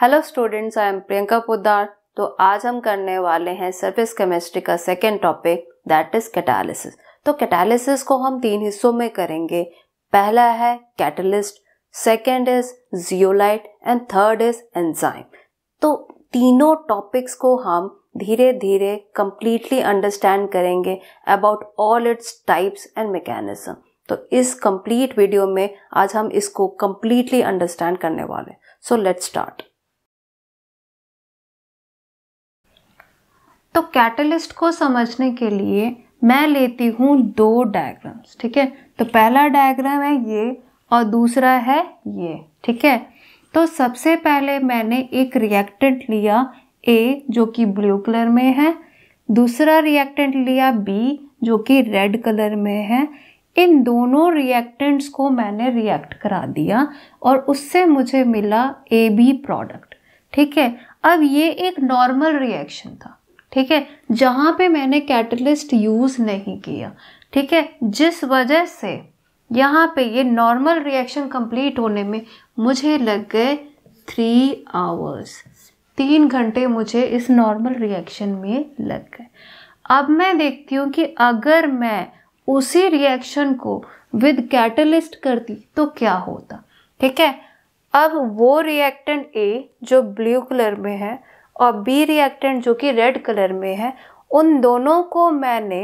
Hello students I am Priyanka Podar तो आज हम करने वाले हैं सरफेस केमिस्ट्री का second topic that is catalysis तो कैटालिसिस को हम तीन हिस्सों में करेंगे पहला है catalyst second is zeolite and third is enzyme तो तीनों टॉपिक्स को हम धीरे धीरे कंप्लीटली अंडरस्टैंड करेंगे about all its types and mechanism तो इस कंप्लीट वीडियो में आज हम इसको कंप्लीटली अंडरस्टैंड करने वाले सो लेट्स स्टार्ट तो कैटलिस्ट को समझने के लिए मैं लेती हूँ दो डायग्राम्स ठीक है तो पहला डायग्राम है ये और दूसरा है ये ठीक है तो सबसे पहले मैंने एक रिएक्टेंट लिया ए जो कि ब्लू कलर में है दूसरा रिएक्टेंट लिया बी जो कि रेड कलर में है इन दोनों रिएक्टेंट्स को मैंने रिएक्ट करा दिया और उससे मुझे मिला ए बी प्रोडक्ट ठीक है अब ये एक नॉर्मल रिएक्शन था ठीक है जहाँ पे मैंने कैटलिस्ट यूज़ नहीं किया ठीक है जिस वजह से यहाँ पे ये नॉर्मल रिएक्शन कंप्लीट होने में मुझे लग गए थ्री आवर्स तीन घंटे मुझे इस नॉर्मल रिएक्शन में लग गए अब मैं देखती हूँ कि अगर मैं उसी रिएक्शन को विद कैटलिस्ट करती तो क्या होता ठीक है अब वो रिएक्टेंट ए जो ब्लू कलर में है और बी रिएक्टेंट जो कि रेड कलर में है उन दोनों को मैंने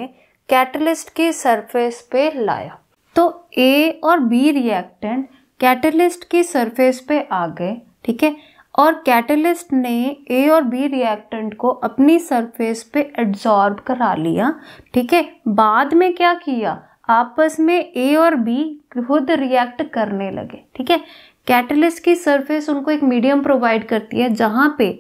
कैटलिस्ट की सरफेस पे लाया तो ए और बी रिएक्टेंट कैटलिस्ट की सरफेस पे आ गए ठीक है और कैटलिस्ट ने ए और बी रिएक्टेंट को अपनी सरफेस पे एड्जॉर्ब करा लिया ठीक है बाद में क्या किया आपस में ए और बी खुद रिएक्ट करने लगे ठीक है कैटलिस्ट की सरफेस उनको एक मीडियम प्रोवाइड करती है जहाँ पे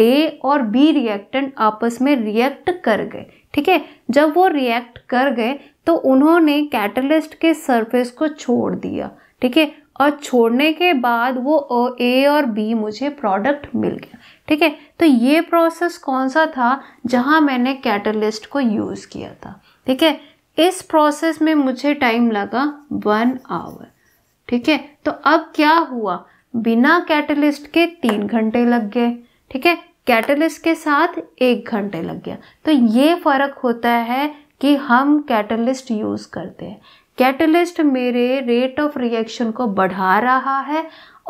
ए और बी रिएक्टेंट आपस में रिएक्ट कर गए ठीक है जब वो रिएक्ट कर गए तो उन्होंने कैटलिस्ट के सरफेस को छोड़ दिया ठीक है और छोड़ने के बाद वो ए और बी मुझे प्रोडक्ट मिल गया ठीक है तो ये प्रोसेस कौन सा था जहाँ मैंने कैटलिस्ट को यूज़ किया था ठीक है इस प्रोसेस में मुझे टाइम लगा वन आवर ठीक है तो अब क्या हुआ बिना कैटलिस्ट के तीन घंटे लग गए ठीक है कैटलिस्ट के साथ एक घंटे लग गया तो ये फ़र्क होता है कि हम कैटलिस्ट यूज़ करते हैं कैटलिस्ट मेरे रेट ऑफ रिएक्शन को बढ़ा रहा है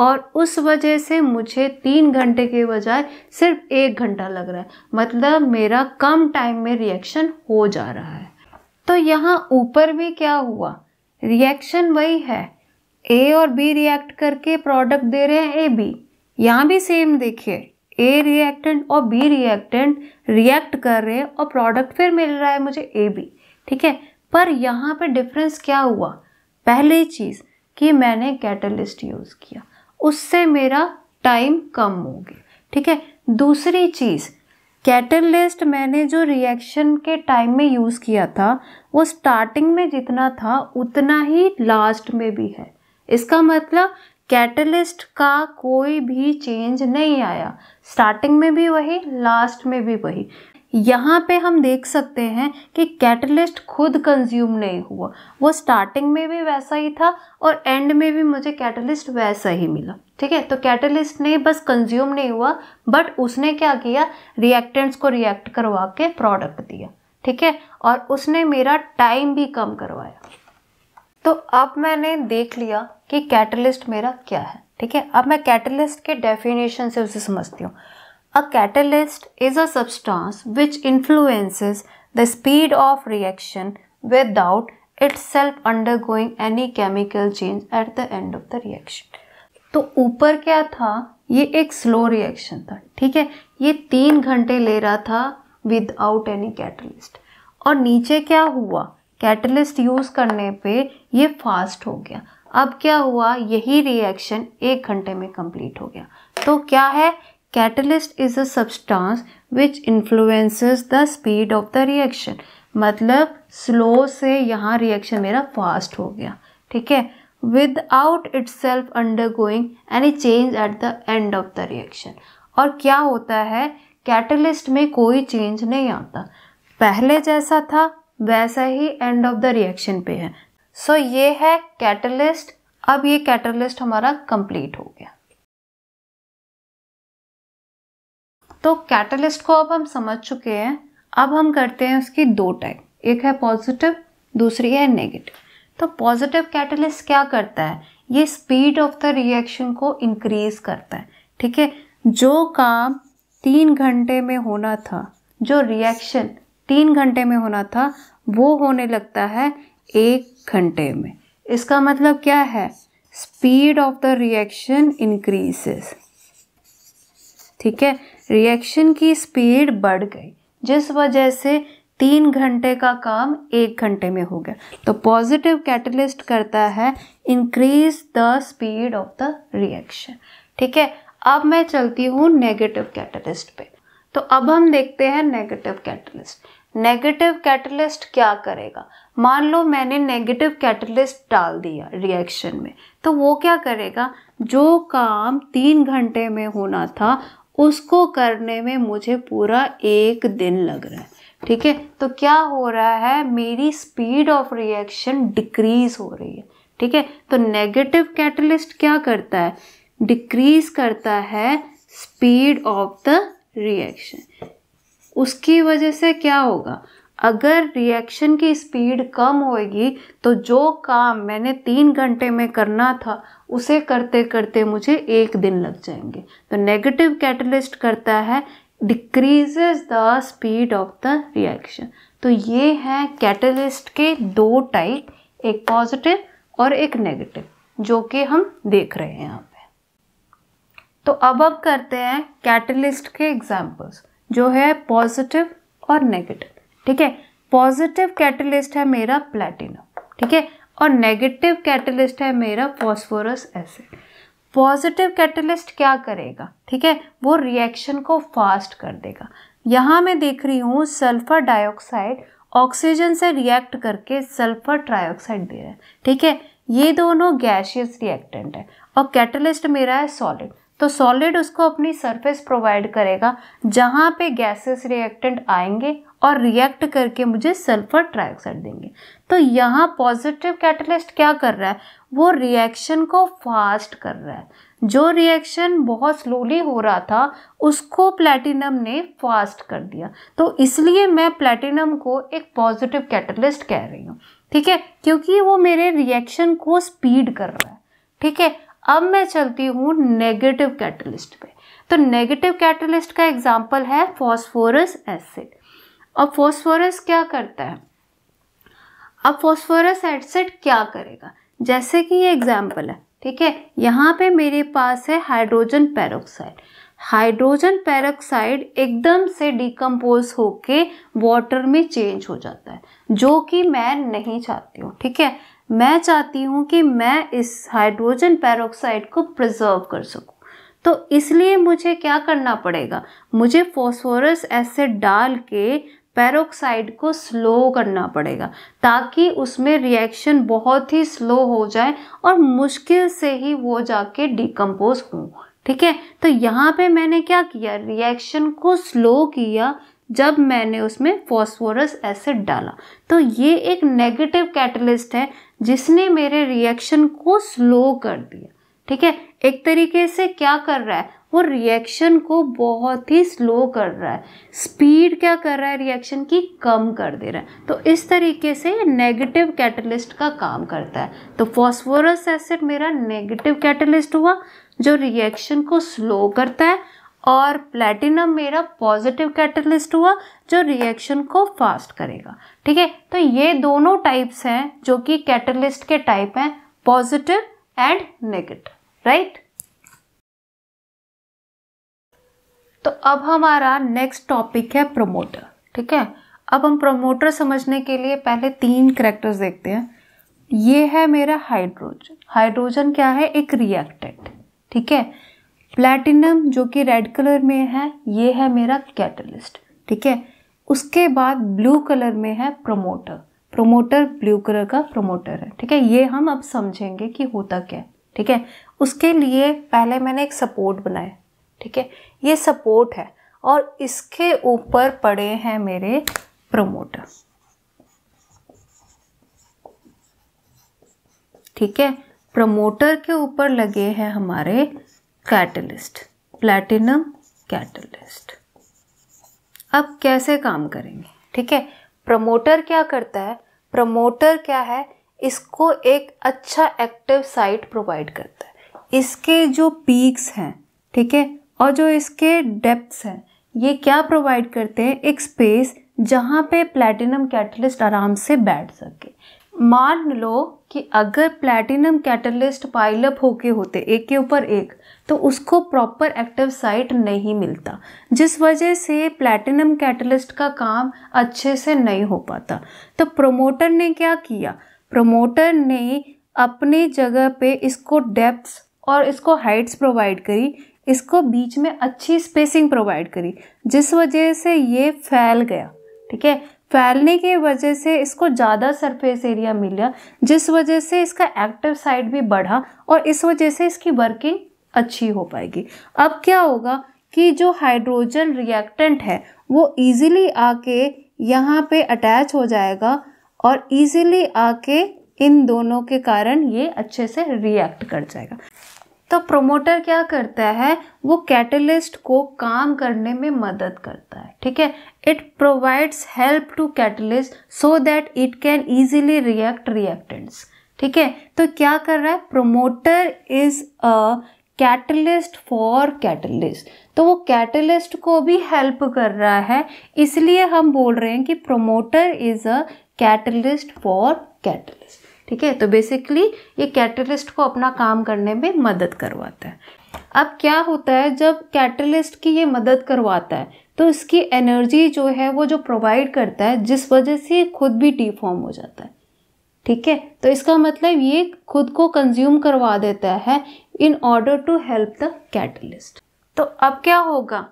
और उस वजह से मुझे तीन घंटे के बजाय सिर्फ एक घंटा लग रहा है मतलब मेरा कम टाइम में रिएक्शन हो जा रहा है तो यहाँ ऊपर भी क्या हुआ रिएक्शन वही है ए और बी रिएक्ट करके प्रोडक्ट दे रहे हैं ए बी यहाँ भी सेम देखिए ए रिएक्टेंट और बी रिएक्टेंट रिएक्ट कर रहे हैं और प्रोडक्ट फिर मिल रहा है मुझे ए बी ठीक है पर यहाँ पे डिफरेंस क्या हुआ पहली चीज़ कि मैंने कैटलिस्ट यूज़ किया उससे मेरा टाइम कम हो गया ठीक है दूसरी चीज़ कैटलिस्ट मैंने जो रिएक्शन के टाइम में यूज़ किया था वो स्टार्टिंग में जितना था उतना ही लास्ट में भी है इसका मतलब कैटलिस्ट का कोई भी चेंज नहीं आया स्टार्टिंग में भी वही लास्ट में भी वही यहाँ पे हम देख सकते हैं कि कैटलिस्ट खुद कंज्यूम नहीं हुआ वो स्टार्टिंग में भी वैसा ही था और एंड में भी मुझे कैटलिस्ट वैसा ही मिला ठीक है तो कैटलिस्ट ने बस कंज्यूम नहीं हुआ बट उसने क्या किया रिएक्टेंट्स को रिएक्ट करवा के प्रोडक्ट दिया ठीक है और उसने मेरा टाइम भी कम करवाया तो अब मैंने देख लिया कि कैटलिस्ट मेरा क्या है ठीक है अब मैं कैटलिस्ट के डेफिनेशन से उसे समझती हूँ a catalyst is a substance which influences the speed of reaction without its self under going any chemical change at the end of the reaction तो ऊपर क्या था ये एक स्लो रिएक्शन था ठीक है ये तीन घंटे ले रहा था विदाउट एनी कैटलिस्ट और नीचे क्या हुआ कैटलिस्ट यूज़ करने पे ये फास्ट हो गया अब क्या हुआ यही रिएक्शन एक घंटे में कंप्लीट हो गया तो क्या है catalyst is a substance which influences the speed of the reaction मतलब स्लो से यहाँ रिएक्शन मेरा फास्ट हो गया ठीक है without it self under going any change at the end of the reaction और क्या होता है कैटलिस्ट में कोई चेंज नहीं आता पहले जैसा था वैसा ही एंड ऑफ द रिएक्शन पे है सो so, ये है कैटलिस्ट अब ये कैटलिस्ट हमारा कंप्लीट हो गया तो कैटलिस्ट को अब हम समझ चुके हैं अब हम करते हैं उसकी दो टाइप एक है पॉजिटिव दूसरी है नेगेटिव तो पॉजिटिव कैटलिस्ट क्या करता है ये स्पीड ऑफ द रिएक्शन को इंक्रीज करता है ठीक है जो काम तीन घंटे में होना था जो रिएक्शन तीन घंटे में होना था वो होने लगता है एक घंटे में इसका मतलब क्या है speed of the reaction increases ठीक है रिएक्शन की स्पीड बढ़ गई जिस वजह से तीन घंटे का काम एक घंटे में हो गया तो पॉजिटिव कैटलिस्ट करता है increase the speed of the reaction ठीक है अब मैं चलती हूँ नेगेटिव कैटलिस्ट पे तो अब हम देखते हैं नेगेटिव कैटलिस्ट नेगेटिव कैटलिस्ट क्या करेगा मान लो मैंने नेगेटिव कैटलिस्ट डाल दिया रिएक्शन में तो वो क्या करेगा जो काम तीन घंटे में होना था उसको करने में मुझे पूरा एक दिन लग रहा है ठीक है तो क्या हो रहा है मेरी स्पीड ऑफ रिएक्शन डिक्रीज हो रही है ठीक है तो नेगेटिव कैटलिस्ट क्या करता है डिक्रीज करता है स्पीड ऑफ द रिएक्शन उसकी वजह से क्या होगा अगर रिएक्शन की स्पीड कम होएगी तो जो काम मैंने तीन घंटे में करना था उसे करते करते मुझे एक दिन लग जाएंगे तो नेगेटिव कैटलिस्ट करता है decreases the speed of the reaction तो ये है कैटलिस्ट के दो टाइप एक पॉजिटिव और एक नेगेटिव जो कि हम देख रहे हैं यहाँ पे तो अब अब करते हैं कैटलिस्ट के एग्जाम्पल्स जो है पॉजिटिव और नेगेटिव ठीक है पॉजिटिव कैटलिस्ट है मेरा प्लेटिनम ठीक है और नेगेटिव कैटलिस्ट है मेरा फॉस्फोरस एसिड पॉजिटिव कैटलिस्ट क्या करेगा ठीक है वो रिएक्शन को फास्ट कर देगा यहाँ मैं देख रही हूँ सल्फर डाइऑक्साइड ऑक्सीजन से रिएक्ट करके सल्फर ट्राइऑक्साइड दे रहा है ठीक है ये दोनों गैशियस रिएक्टेंट है और कैटलिस्ट मेरा है सॉलिड तो सॉलिड उसको अपनी सरफेस प्रोवाइड करेगा जहाँ पे गैसेस रिएक्टेंट आएंगे और रिएक्ट करके मुझे सल्फर ट्राइऑक्साइड देंगे तो यहाँ पॉजिटिव कैटलिस्ट क्या कर रहा है वो रिएक्शन को फास्ट कर रहा है जो रिएक्शन बहुत स्लोली हो रहा था उसको प्लैटिनम ने फास्ट कर दिया तो इसलिए मैं प्लैटिनम को एक पॉजिटिव कैटलिस्ट कह रही हूँ ठीक है क्योंकि वो मेरे रिएक्शन को स्पीड कर रहा है ठीक है अब मैं चलती हूँ नेगेटिव कैटलिस्ट पे तो नेगेटिव कैटलिस्ट का एग्जाम्पल है फॉस्फोरस एसिड अब फॉस्फोरस क्या करता है अब फॉस्फोरस एसिड क्या करेगा जैसे कि ये एग्जाम्पल है ठीक है यहाँ पे मेरे पास है हाइड्रोजन पेरोक्साइड हाइड्रोजन पेरोक्साइड एकदम से डिकम्पोज होके वाटर में चेंज हो जाता है जो कि मैं नहीं चाहती हूँ ठीक है मैं चाहती हूँ कि मैं इस हाइड्रोजन पेरोक्साइड को प्रिजर्व कर सकूँ तो इसलिए मुझे क्या करना पड़ेगा मुझे फॉस्फोरस एसिड डाल के पेरोक्साइड को स्लो करना पड़ेगा ताकि उसमें रिएक्शन बहुत ही स्लो हो जाए और मुश्किल से ही वो जाके डिकम्पोज हो ठीक है तो यहाँ पे मैंने क्या किया रिएक्शन को स्लो किया जब मैंने उसमें फॉस्फोरस एसिड डाला तो ये एक नेगेटिव कैटलिस्ट है जिसने मेरे रिएक्शन को स्लो कर दिया ठीक है एक तरीके से क्या कर रहा है वो रिएक्शन को बहुत ही स्लो कर रहा है स्पीड क्या कर रहा है रिएक्शन की कम कर दे रहा है तो इस तरीके से ये नेगेटिव कैटलिस्ट का काम करता है तो फॉस्फोरस एसिड मेरा नेगेटिव कैटलिस्ट हुआ जो रिएक्शन को स्लो करता है और प्लेटिनम मेरा पॉजिटिव कैटलिस्ट हुआ जो रिएक्शन को फास्ट करेगा ठीक है तो ये दोनों टाइप्स हैं जो कि कैटलिस्ट के टाइप हैं पॉजिटिव एंड नेगेटिव राइट तो अब हमारा नेक्स्ट टॉपिक है प्रोमोटर ठीक है अब हम प्रोमोटर समझने के लिए पहले तीन करेक्टर्स देखते हैं ये है मेरा हाइड्रोजन हाइड्रोजन क्या है एक रिएक्टेंट ठीक है प्लैटिनम जो कि रेड कलर में है ये है मेरा कैटलिस्ट ठीक है उसके बाद ब्लू कलर में है प्रोमोटर प्रोमोटर ब्लू कलर का प्रोमोटर है ठीक है ये हम अब समझेंगे कि होता क्या है ठीक है उसके लिए पहले मैंने एक सपोर्ट बनाया ठीक है ये सपोर्ट है और इसके ऊपर पड़े हैं मेरे प्रोमोटर ठीक है प्रमोटर के ऊपर लगे हैं हमारे कैटलिस्ट प्लैटिनम कैटलिस्ट अब कैसे काम करेंगे ठीक है प्रमोटर क्या करता है प्रमोटर क्या है इसको एक अच्छा एक्टिव साइट प्रोवाइड करता है इसके जो पीक्स हैं ठीक है और जो इसके डेप्थ्स हैं ये क्या प्रोवाइड करते हैं एक स्पेस जहाँ पे प्लैटिनम कैटलिस्ट आराम से बैठ सके मान लो कि अगर प्लैटिनम कैटलिस्ट पाइलअप होके होते एक के ऊपर एक तो उसको प्रॉपर एक्टिव साइट नहीं मिलता जिस वजह से प्लैटिनम कैटलिस्ट का काम अच्छे से नहीं हो पाता तो प्रोमोटर ने क्या किया प्रोमोटर ने अपने जगह पे इसको डेप्थ और इसको हाइट्स प्रोवाइड करी इसको बीच में अच्छी स्पेसिंग प्रोवाइड करी जिस वजह से ये फैल गया ठीक है फैलने की वजह से इसको ज़्यादा सरफेस एरिया मिला जिस वजह से इसका एक्टिव साइड भी बढ़ा और इस वजह से इसकी वर्किंग अच्छी हो पाएगी अब क्या होगा कि जो हाइड्रोजन रिएक्टेंट है वो इजीली आके यहाँ पे अटैच हो जाएगा और इजीली आके इन दोनों के कारण ये अच्छे से रिएक्ट कर जाएगा तो प्रोमोटर क्या करता है वो कैटलिस्ट को काम करने में मदद करता है ठीक है it provides help to catalyst so that it can easily react reactants ठीक है तो क्या कर रहा है promoter is a catalyst for catalyst तो वो कैटलिस्ट को भी हेल्प कर रहा है इसलिए हम बोल रहे हैं कि promoter is a catalyst for catalyst ठीक है तो बेसिकली ये कैटलिस्ट को अपना काम करने में मदद करवाता है अब क्या होता है जब कैटलिस्ट की ये मदद करवाता है तो इसकी एनर्जी जो है वो जो प्रोवाइड करता है जिस वजह से खुद भी डिफॉर्म हो जाता है ठीक है तो इसका मतलब ये खुद को कंज्यूम करवा देता है in order to help the catalyst तो अब क्या होगा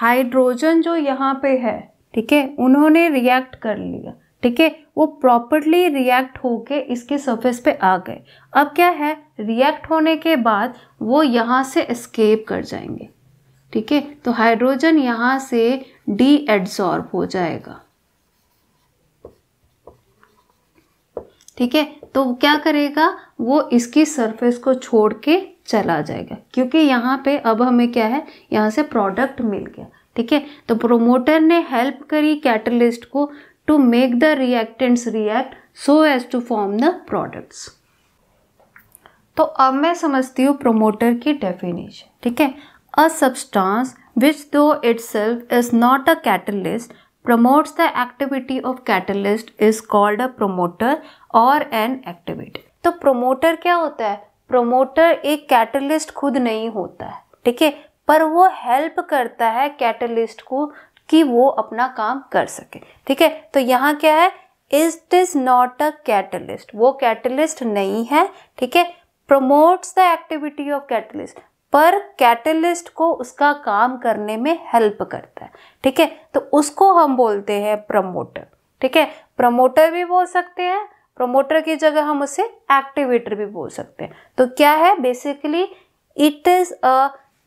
हाइड्रोजन जो यहाँ पे है ठीक है उन्होंने रिएक्ट कर लिया ठीक है वो प्रॉपरली रिएक्ट होके इसके सरफेस पे आ गए अब क्या है रिएक्ट होने के बाद वो यहाँ से एस्केप कर जाएंगे ठीक है तो हाइड्रोजन यहाँ से डी एड्सॉर्ब हो जाएगा ठीक है तो क्या करेगा वो इसकी सरफेस को छोड़ के चला जाएगा क्योंकि यहाँ पे अब हमें क्या है यहाँ से प्रोडक्ट मिल गया ठीक है तो प्रोमोटर ने हेल्प करी कैटलिस्ट को to make the reactants react so as to form the products. तो अब मैं समझती हूँ प्रोमोटर की डेफिनेशन ठीक है अ substance which though it self is not a catalyst promotes the activity of catalyst is called a promoter or an activity. तो promoter क्या होता है promoter एक catalyst खुद नहीं होता है ठीक है पर वो help करता है catalyst को कि वो अपना काम कर सके ठीक है तो यहाँ क्या है it is not a catalyst वो कैटलिस्ट नहीं है ठीक है promotes the activity of catalyst पर कैटलिस्ट को उसका काम करने में हेल्प करता है ठीक है तो उसको हम बोलते हैं प्रमोटर ठीक है प्रमोटर भी बोल सकते हैं प्रमोटर की जगह हम उसे एक्टिवेटर भी बोल सकते हैं तो क्या है basically it is a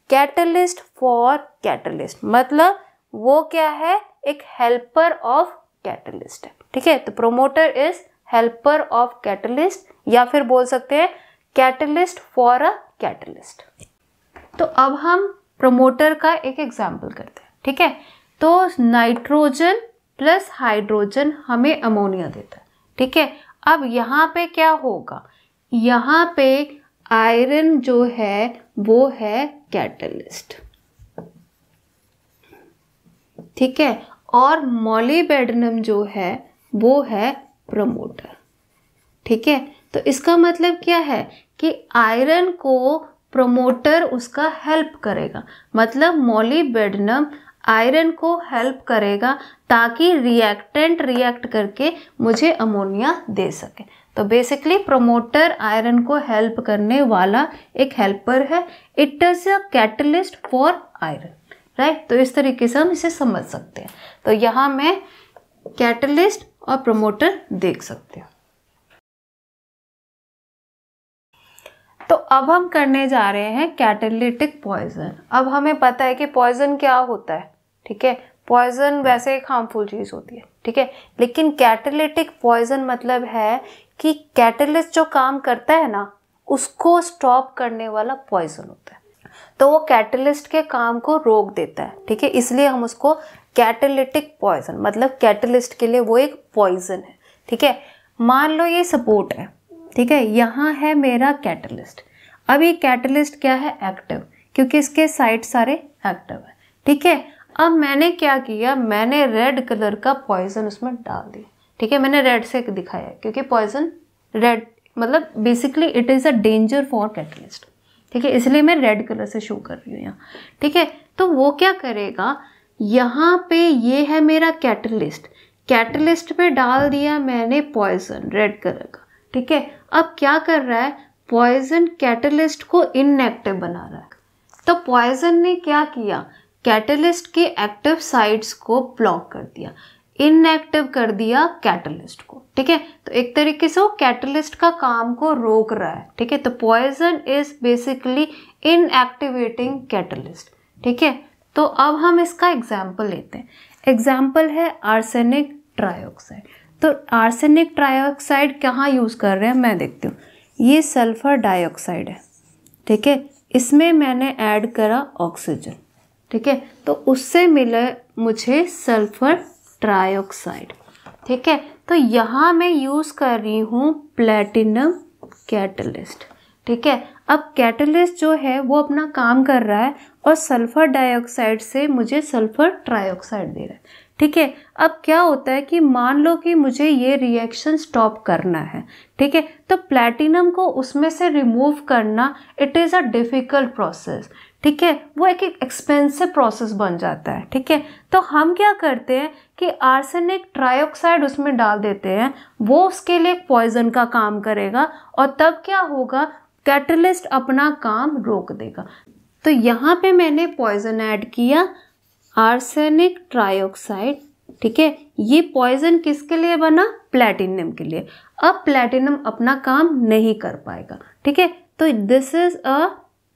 catalyst for catalyst मतलब वो क्या है एक हेल्पर ऑफ कैटलिस्ट है ठीक है तो promoter is helper of catalyst या फिर बोल सकते हैं कैटलिस्ट फॉर अ कैटलिस्ट तो अब हम प्रोमोटर का एक एग्जाम्पल करते हैं ठीक है तो नाइट्रोजन प्लस हाइड्रोजन हमें अमोनिया देता है ठीक है अब यहाँ पे क्या होगा यहाँ पे आयरन जो है वो है कैटलिस्ट ठीक है और मॉलीबेडनम जो है वो है प्रमोटर ठीक है तो इसका मतलब क्या है कि आयरन को प्रमोटर उसका हेल्प करेगा मतलब मॉलीबेडनम आयरन को हेल्प करेगा ताकि रिएक्टेंट रिएक्ट करके मुझे अमोनिया दे सके तो बेसिकली प्रोमोटर आयरन को हेल्प करने वाला एक हेल्पर है it is a catalyst for iron right तो इस तरीके से हम इसे समझ सकते हैं तो यहाँ मैं कैटलिस्ट और प्रमोटर देख सकते हो तो अब हम करने जा रहे हैं कैटलिटिक पॉइजन अब हमें पता है कि पॉइजन क्या होता है ठीक है पॉइजन वैसे एक हार्मफुल चीज़ होती है ठीक है लेकिन कैटलिटिक पॉइजन मतलब है कि कैटलिस्ट जो काम करता है ना उसको स्टॉप करने वाला पॉइजन होता है तो वो कैटलिस्ट के काम को रोक देता है ठीक है इसलिए हम उसको कैटलिटिक पॉइजन मतलब कैटलिस्ट के लिए वो एक पॉइजन है ठीक है मान लो ये सपोर्ट है ठीक है यहाँ है मेरा कैटलिस्ट अब ये कैटलिस्ट क्या है एक्टिव क्योंकि इसके साइड सारे एक्टिव है ठीक है अब मैंने क्या किया मैंने रेड कलर का पॉइजन उसमें डाल दिया ठीक है मैंने रेड से दिखाया क्योंकि पॉइजन रेड मतलब basically it is a danger for catalyst ठीक है इसलिए मैं रेड कलर से शो कर रही हूँ यहाँ ठीक है तो वो क्या करेगा यहाँ पे ये है मेरा कैटलिस्ट कैटलिस्ट पे डाल दिया मैंने पॉइजन रेड कलर का ठीक है अब क्या कर रहा है पॉइजन कैटलिस्ट को इनएक्टिव बना रहा है तो पॉइजन ने क्या किया कैटलिस्ट के एक्टिव साइड्स को ब्लॉक कर दिया इनएक्टिव कर दिया कैटलिस्ट को ठीक है तो एक तरीके से वो कैटलिस्ट का काम को रोक रहा है ठीक है तो poison is basically inactivating catalyst ठीक है तो अब हम इसका एग्जाम्पल लेते हैं एग्जाम्पल है आर्सेनिक ट्राइऑक्साइड तो आर्सेनिक ट्राइऑक्साइड कहाँ यूज़ कर रहे हैं मैं देखती हूँ ये सल्फर डाइऑक्साइड है ठीक है इसमें मैंने ऐड करा ऑक्सीजन ठीक है तो उससे मिले मुझे सल्फर ट्राइऑक्साइड ठीक है तो यहाँ मैं यूज़ कर रही हूँ प्लेटिनम कैटलिस्ट ठीक है अब कैटलिस्ट जो है वो अपना काम कर रहा है और सल्फ़र डाइऑक्साइड से मुझे सल्फ़र ट्राइऑक्साइड दे रहा है ठीक है अब क्या होता है कि मान लो कि मुझे ये रिएक्शन स्टॉप करना है ठीक है तो प्लैटिनम को उसमें से रिमूव करना it is a difficult process ठीक है वो एक एक्सपेंसिव प्रोसेस बन जाता है ठीक है तो हम क्या करते हैं कि आर्सेनिक ट्राइऑक्साइड उसमें डाल देते हैं वो उसके लिए पॉइजन का काम करेगा और तब क्या होगा कैटलिस्ट अपना काम रोक देगा तो यहाँ पे मैंने पॉइजन ऐड किया आर्सेनिक ट्राइऑक्साइड ठीक है ये पॉइजन किसके लिए बना प्लेटिनम के लिए अब प्लेटिनम अपना काम नहीं कर पाएगा ठीक है तो this is a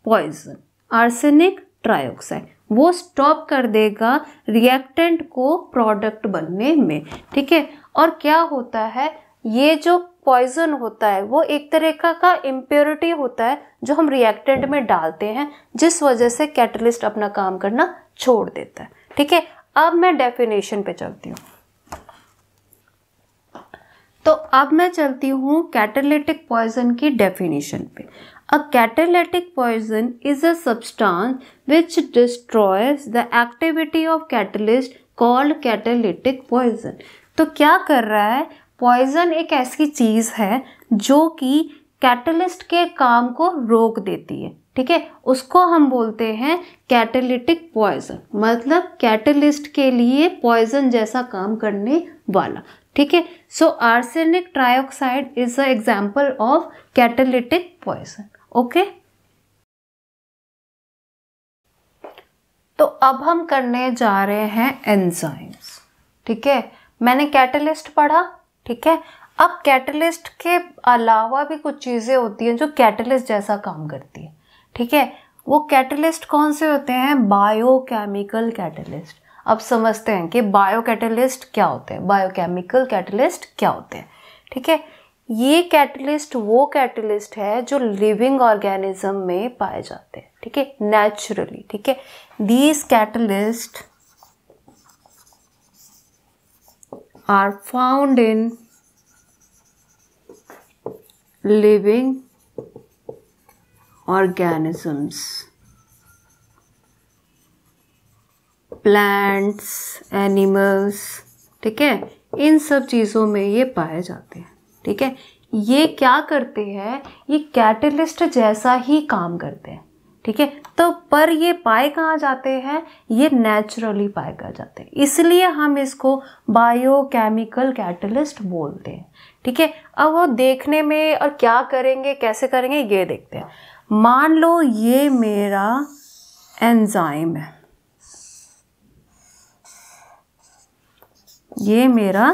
poison arsenic trioxide वो स्टॉप कर देगा रिएक्टेंट को प्रोडक्ट बनने में ठीक है और क्या होता है ये जो पॉइजन होता है वो एक तरह का का इम्प्योरिटी होता है जो हम रिएक्टेंट में डालते हैं जिस वजह से कैटलिस्ट अपना काम करना छोड़ देता है ठीक है अब मैं डेफिनेशन पे चलती हूँ तो अब मैं चलती हूँ कैटलिटिक पॉइजन की डेफिनेशन पे A catalytic poison is a substance which destroys the activity of catalyst called catalytic poison. तो क्या कर रहा है पॉइजन एक ऐसी चीज़ है जो कि कैटलिस्ट के काम को रोक देती है ठीक है उसको हम बोलते हैं कैटलिटिक पॉइजन मतलब कैटलिस्ट के लिए पॉइजन जैसा काम करने वाला ठीक है so arsenic trioxide is a example of catalytic poison okay तो अब हम करने जा रहे हैं एंजाइम्स ठीक है मैंने कैटलिस्ट पढ़ा ठीक है अब कैटलिस्ट के अलावा भी कुछ चीज़ें होती हैं जो कैटलिस्ट जैसा काम करती है ठीक है वो कैटलिस्ट कौन से होते हैं बायोकेमिकल कैटलिस्ट अब समझते हैं कि बायो कैटलिस्ट क्या होते हैं बायोकेमिकल कैटलिस्ट क्या होते हैं ठीक है ये कैटलिस्ट वो कैटलिस्ट है जो लिविंग ऑर्गेनिज्म में पाए जाते हैं ठीक है नेचुरली ठीक है these catalyst are found in living organisms plants animals ठीक है इन सब चीज़ों में ये पाए जाते हैं ठीक है ये क्या करते हैं ये कैटलिस्ट जैसा ही काम करते हैं ठीक है तो पर ये पाए कहाँ जाते हैं ये नेचुरली पाए कहा जाते हैं इसलिए हम इसको बायोकेमिकल कैटलिस्ट बोलते हैं ठीक है अब वो देखने में और क्या करेंगे कैसे करेंगे ये देखते हैं मान लो ये मेरा एंजाइम है ये मेरा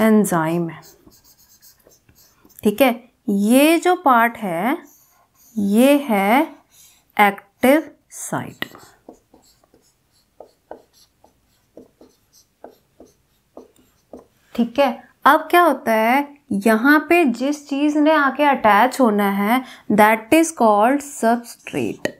एंजाइम है ठीक है ये जो पार्ट है ये है एक्टिव साइट ठीक है अब क्या होता है यहां पे जिस चीज़ ने आके अटैच होना है दैट इज कॉल्ड सबस्ट्रेट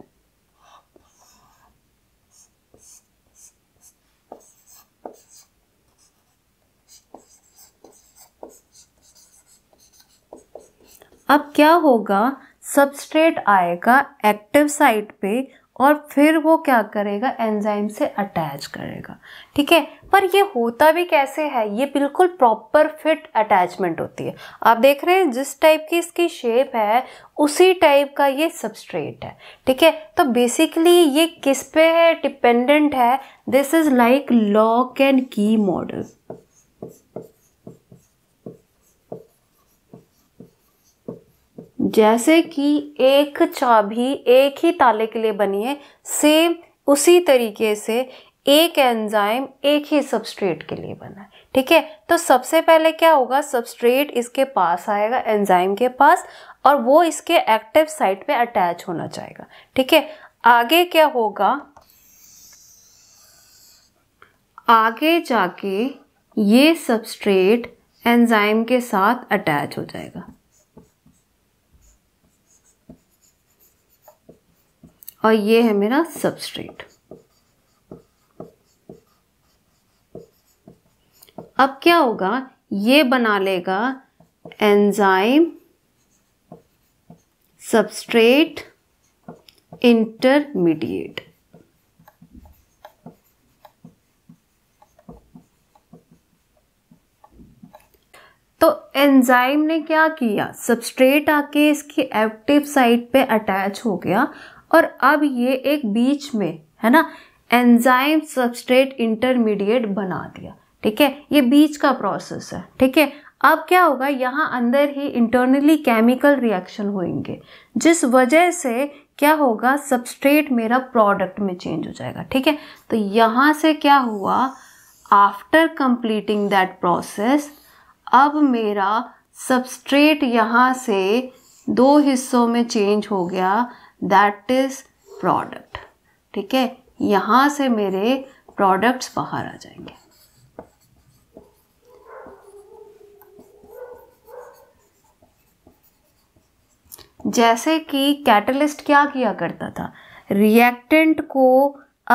अब क्या होगा सबस्ट्रेट आएगा एक्टिव साइट पे और फिर वो क्या करेगा एंजाइम से अटैच करेगा ठीक है पर ये होता भी कैसे है ये बिल्कुल प्रॉपर फिट अटैचमेंट होती है आप देख रहे हैं जिस टाइप की इसकी शेप है उसी टाइप का ये सबस्ट्रेट है ठीक है तो बेसिकली ये किस पे है डिपेंडेंट है this is like lock and key model जैसे कि एक चाबी एक ही ताले के लिए बनी है सेम उसी तरीके से एक एंजाइम एक ही सबस्ट्रेट के लिए बना है ठीक है तो सबसे पहले क्या होगा सबस्ट्रेट इसके पास आएगा एंजाइम के पास और वो इसके एक्टिव साइट पे अटैच होना चाहेगा ठीक है आगे क्या होगा आगे जाके ये सबस्ट्रेट एंजाइम के साथ अटैच हो जाएगा और ये है मेरा सबस्ट्रेट अब क्या होगा ये बना लेगा एंजाइम सबस्ट्रेट इंटरमीडिएट तो एंजाइम ने क्या किया सबस्ट्रेट आके इसकी एक्टिव साइट पे अटैच हो गया और अब ये एक बीच में है ना एंजाइम सबस्ट्रेट इंटरमीडिएट बना दिया ठीक है ये बीच का प्रोसेस है ठीक है अब क्या होगा यहाँ अंदर ही इंटरनली केमिकल रिएक्शन होंगे जिस वजह से क्या होगा सबस्ट्रेट मेरा प्रोडक्ट में चेंज हो जाएगा ठीक है तो यहाँ से क्या हुआ आफ्टर कंप्लीटिंग दैट प्रोसेस अब मेरा सबस्ट्रेट यहाँ से दो हिस्सों में चेंज हो गया दैट इज़ प्रोडक्ट ठीक है यहां से मेरे प्रोडक्ट्स बाहर आ जाएंगे जैसे कि कैटलिस्ट क्या किया करता था रिएक्टेंट को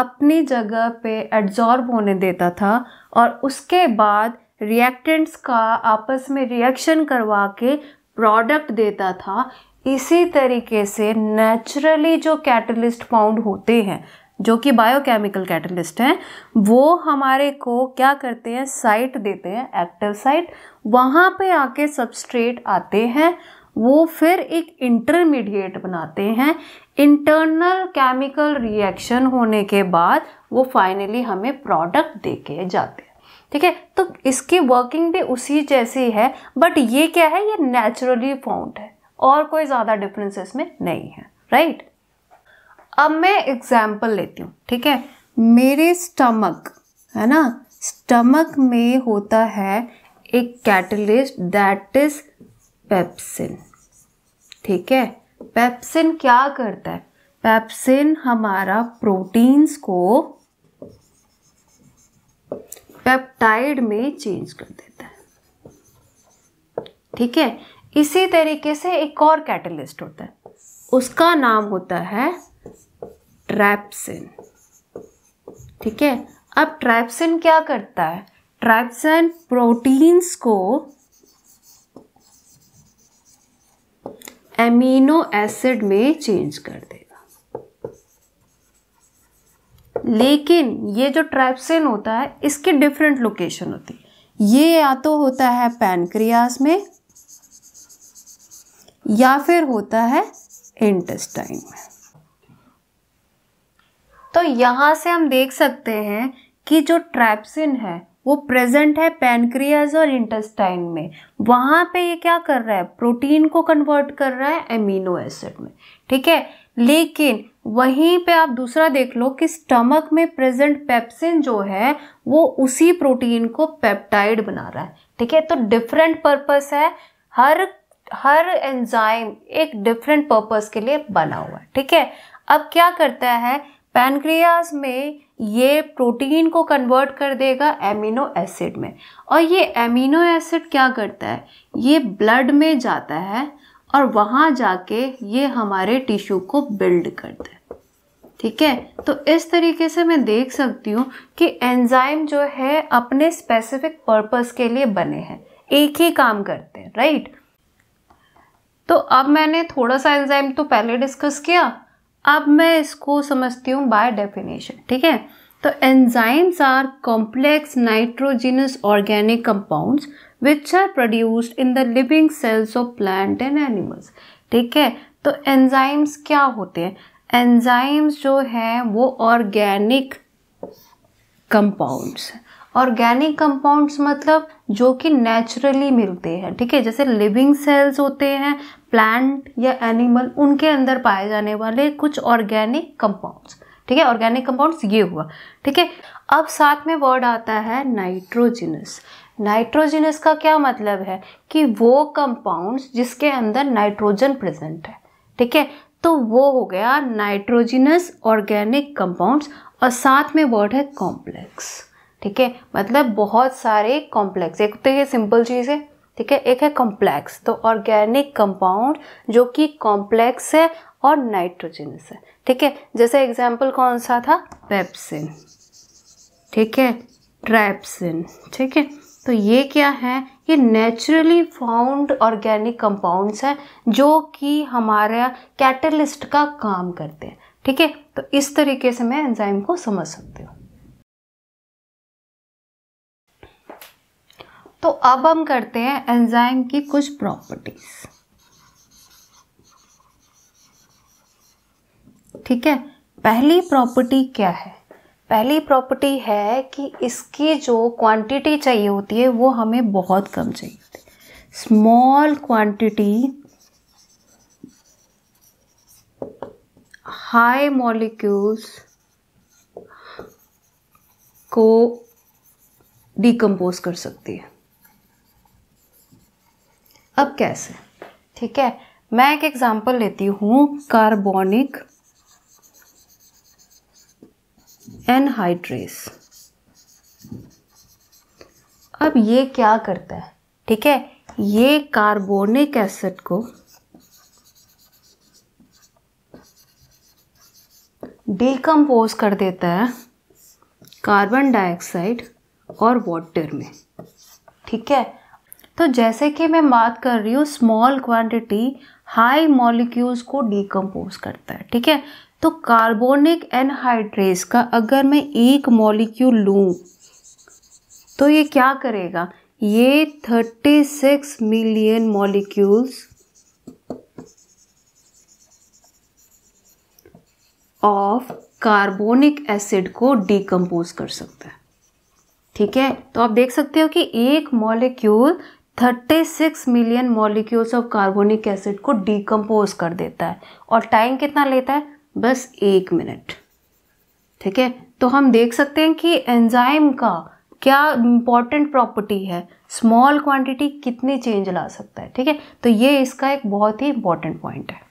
अपनी जगह पे एड्जॉर्ब होने देता था और उसके बाद रिएक्टेंट्स का आपस में रिएक्शन करवा के प्रोडक्ट देता था इसी तरीके से नेचुरली जो कैटलिस्ट फाउंड होते हैं जो कि बायोकेमिकल कैटलिस्ट हैं वो हमारे को क्या करते हैं साइट देते हैं एक्टिव साइट वहाँ पे आके सबस्ट्रेट आते हैं वो फिर एक इंटरमीडिएट बनाते हैं इंटरनल केमिकल रिएक्शन होने के बाद वो फाइनली हमें प्रोडक्ट दे के जाते हैं ठीक है तो इसकी वर्किंग भी उसी जैसी है बट ये क्या है ये नेचुरली फाउंड है और कोई ज़्यादा डिफरेंस इसमें नहीं है राइट अब मैं एग्जाम्पल लेती हूँ ठीक है मेरे स्टमक है ना स्टमक में होता है एक कैटलिस्ट दैट इज पेप्सिन ठीक है पेप्सिन क्या करता है पेप्सिन हमारा प्रोटीन्स को पेप्टाइड में चेंज कर देता है ठीक है इसी तरीके से एक और कैटलिस्ट होता है उसका नाम होता है ट्रैप्सिन ठीक है अब ट्रैप्सिन क्या करता है ट्रैप्सिन प्रोटीन्स को एमिनो एसिड में चेंज कर देगा लेकिन ये जो ट्रैप्सिन होता है इसके डिफरेंट लोकेशन होती है ये या तो होता है पैनक्रियास में या फिर होता है इंटेस्टाइन में तो यहाँ से हम देख सकते हैं कि जो ट्रैप्सिन है वो प्रेजेंट है पैनक्रियाज और इंटेस्टाइन में वहाँ पे ये क्या कर रहा है प्रोटीन को कन्वर्ट कर रहा है एमिनो एसिड में ठीक है लेकिन वहीं पे आप दूसरा देख लो कि स्टमक में प्रेजेंट पेप्सिन जो है वो उसी प्रोटीन को पेप्टाइड बना रहा है ठीक है तो डिफरेंट पर्पस है हर हर एंजाइम एक डिफरेंट पर्पस के लिए बना हुआ है ठीक है अब क्या करता है पैनक्रियाज में ये प्रोटीन को कन्वर्ट कर देगा एमिनो एसिड में और ये एमिनो एसिड क्या करता है ये ब्लड में जाता है और वहाँ जाके ये हमारे टिश्यू को बिल्ड करता है ठीक है तो इस तरीके से मैं देख सकती हूँ कि एंजाइम जो है अपने स्पेसिफिक पर्पस के लिए बने हैं एक ही काम करते हैं राइट तो अब मैंने थोड़ा सा एंजाइम तो पहले डिस्कस किया अब मैं इसको समझती हूँ बाय डेफिनेशन ठीक है तो enzymes are complex nitrogenous organic compounds which are produced in the living cells of plant and animals ठीक है तो एंजाइम्स क्या होते हैं एंजाइम्स जो हैं वो ऑर्गेनिक कंपाउंड्स हैं ऑर्गेनिक कंपाउंड्स मतलब जो कि नेचुरली मिलते हैं ठीक है जैसे लिविंग सेल्स होते हैं प्लांट या एनिमल उनके अंदर पाए जाने वाले कुछ ऑर्गेनिक कंपाउंड्स ठीक है ऑर्गेनिक कंपाउंड्स ये हुआ ठीक है अब साथ में वर्ड आता है नाइट्रोजिनस नाइट्रोजिनस का क्या मतलब है कि वो कंपाउंड्स जिसके अंदर नाइट्रोजन प्रेजेंट है ठीक है तो वो हो गया नाइट्रोजिनस ऑर्गेनिक कंपाउंड्स और साथ में वर्ड है कॉम्प्लेक्स ठीक है मतलब बहुत सारे कॉम्प्लेक्स एक तो ये सिंपल चीज़ है ठीक है एक है कॉम्प्लेक्स तो ऑर्गेनिक कंपाउंड जो कि कॉम्प्लेक्स है और नाइट्रोजन है ठीक है जैसे एग्जाम्पल कौन सा था पेप्सिन ठीक है ट्रैप्सिन ठीक है तो ये क्या है ये नेचुरली फाउंड ऑर्गेनिक कंपाउंड्स हैं जो कि हमारे कैटलिस्ट का काम करते हैं ठीक है तो इस तरीके से मैं एंजाइम को समझ सकती हूँ तो अब हम करते हैं एंजाइम की कुछ प्रॉपर्टीज ठीक है पहली प्रॉपर्टी क्या है पहली प्रॉपर्टी है कि इसकी जो क्वांटिटी चाहिए होती है वो हमें बहुत कम चाहिए होती है स्मॉल क्वांटिटी हाई मॉलिक्यूल्स को डिकम्पोज कर सकती है अब कैसे ठीक है मैं एक एग्जांपल लेती हूँ कार्बोनिक एनहाइड्रेस अब ये क्या करता है ठीक है ये कार्बोनिक एसिड को डीकम्पोज कर देता है कार्बन डाइऑक्साइड और वाटर में ठीक है तो जैसे कि मैं बात कर रही हूँ स्मॉल क्वांटिटी हाई मॉलिक्यूल्स को डिकम्पोज करता है ठीक है तो कार्बोनिक एनहाइड्रेस का अगर मैं एक मॉलिक्यूल लूँ तो ये क्या करेगा ये 36 million molecules of carbonic acid को डिकम्पोज कर सकता है ठीक है तो आप देख सकते हो कि एक molecule 36 million molecules of carbonic acid को डिकम्पोज कर देता है और टाइम कितना लेता है बस एक मिनट ठीक है तो हम देख सकते हैं कि एंजाइम का क्या इम्पॉर्टेंट प्रॉपर्टी है स्मॉल क्वांटिटी कितनी चेंज ला सकता है ठीक है तो ये इसका एक बहुत ही इंपॉर्टेंट पॉइंट है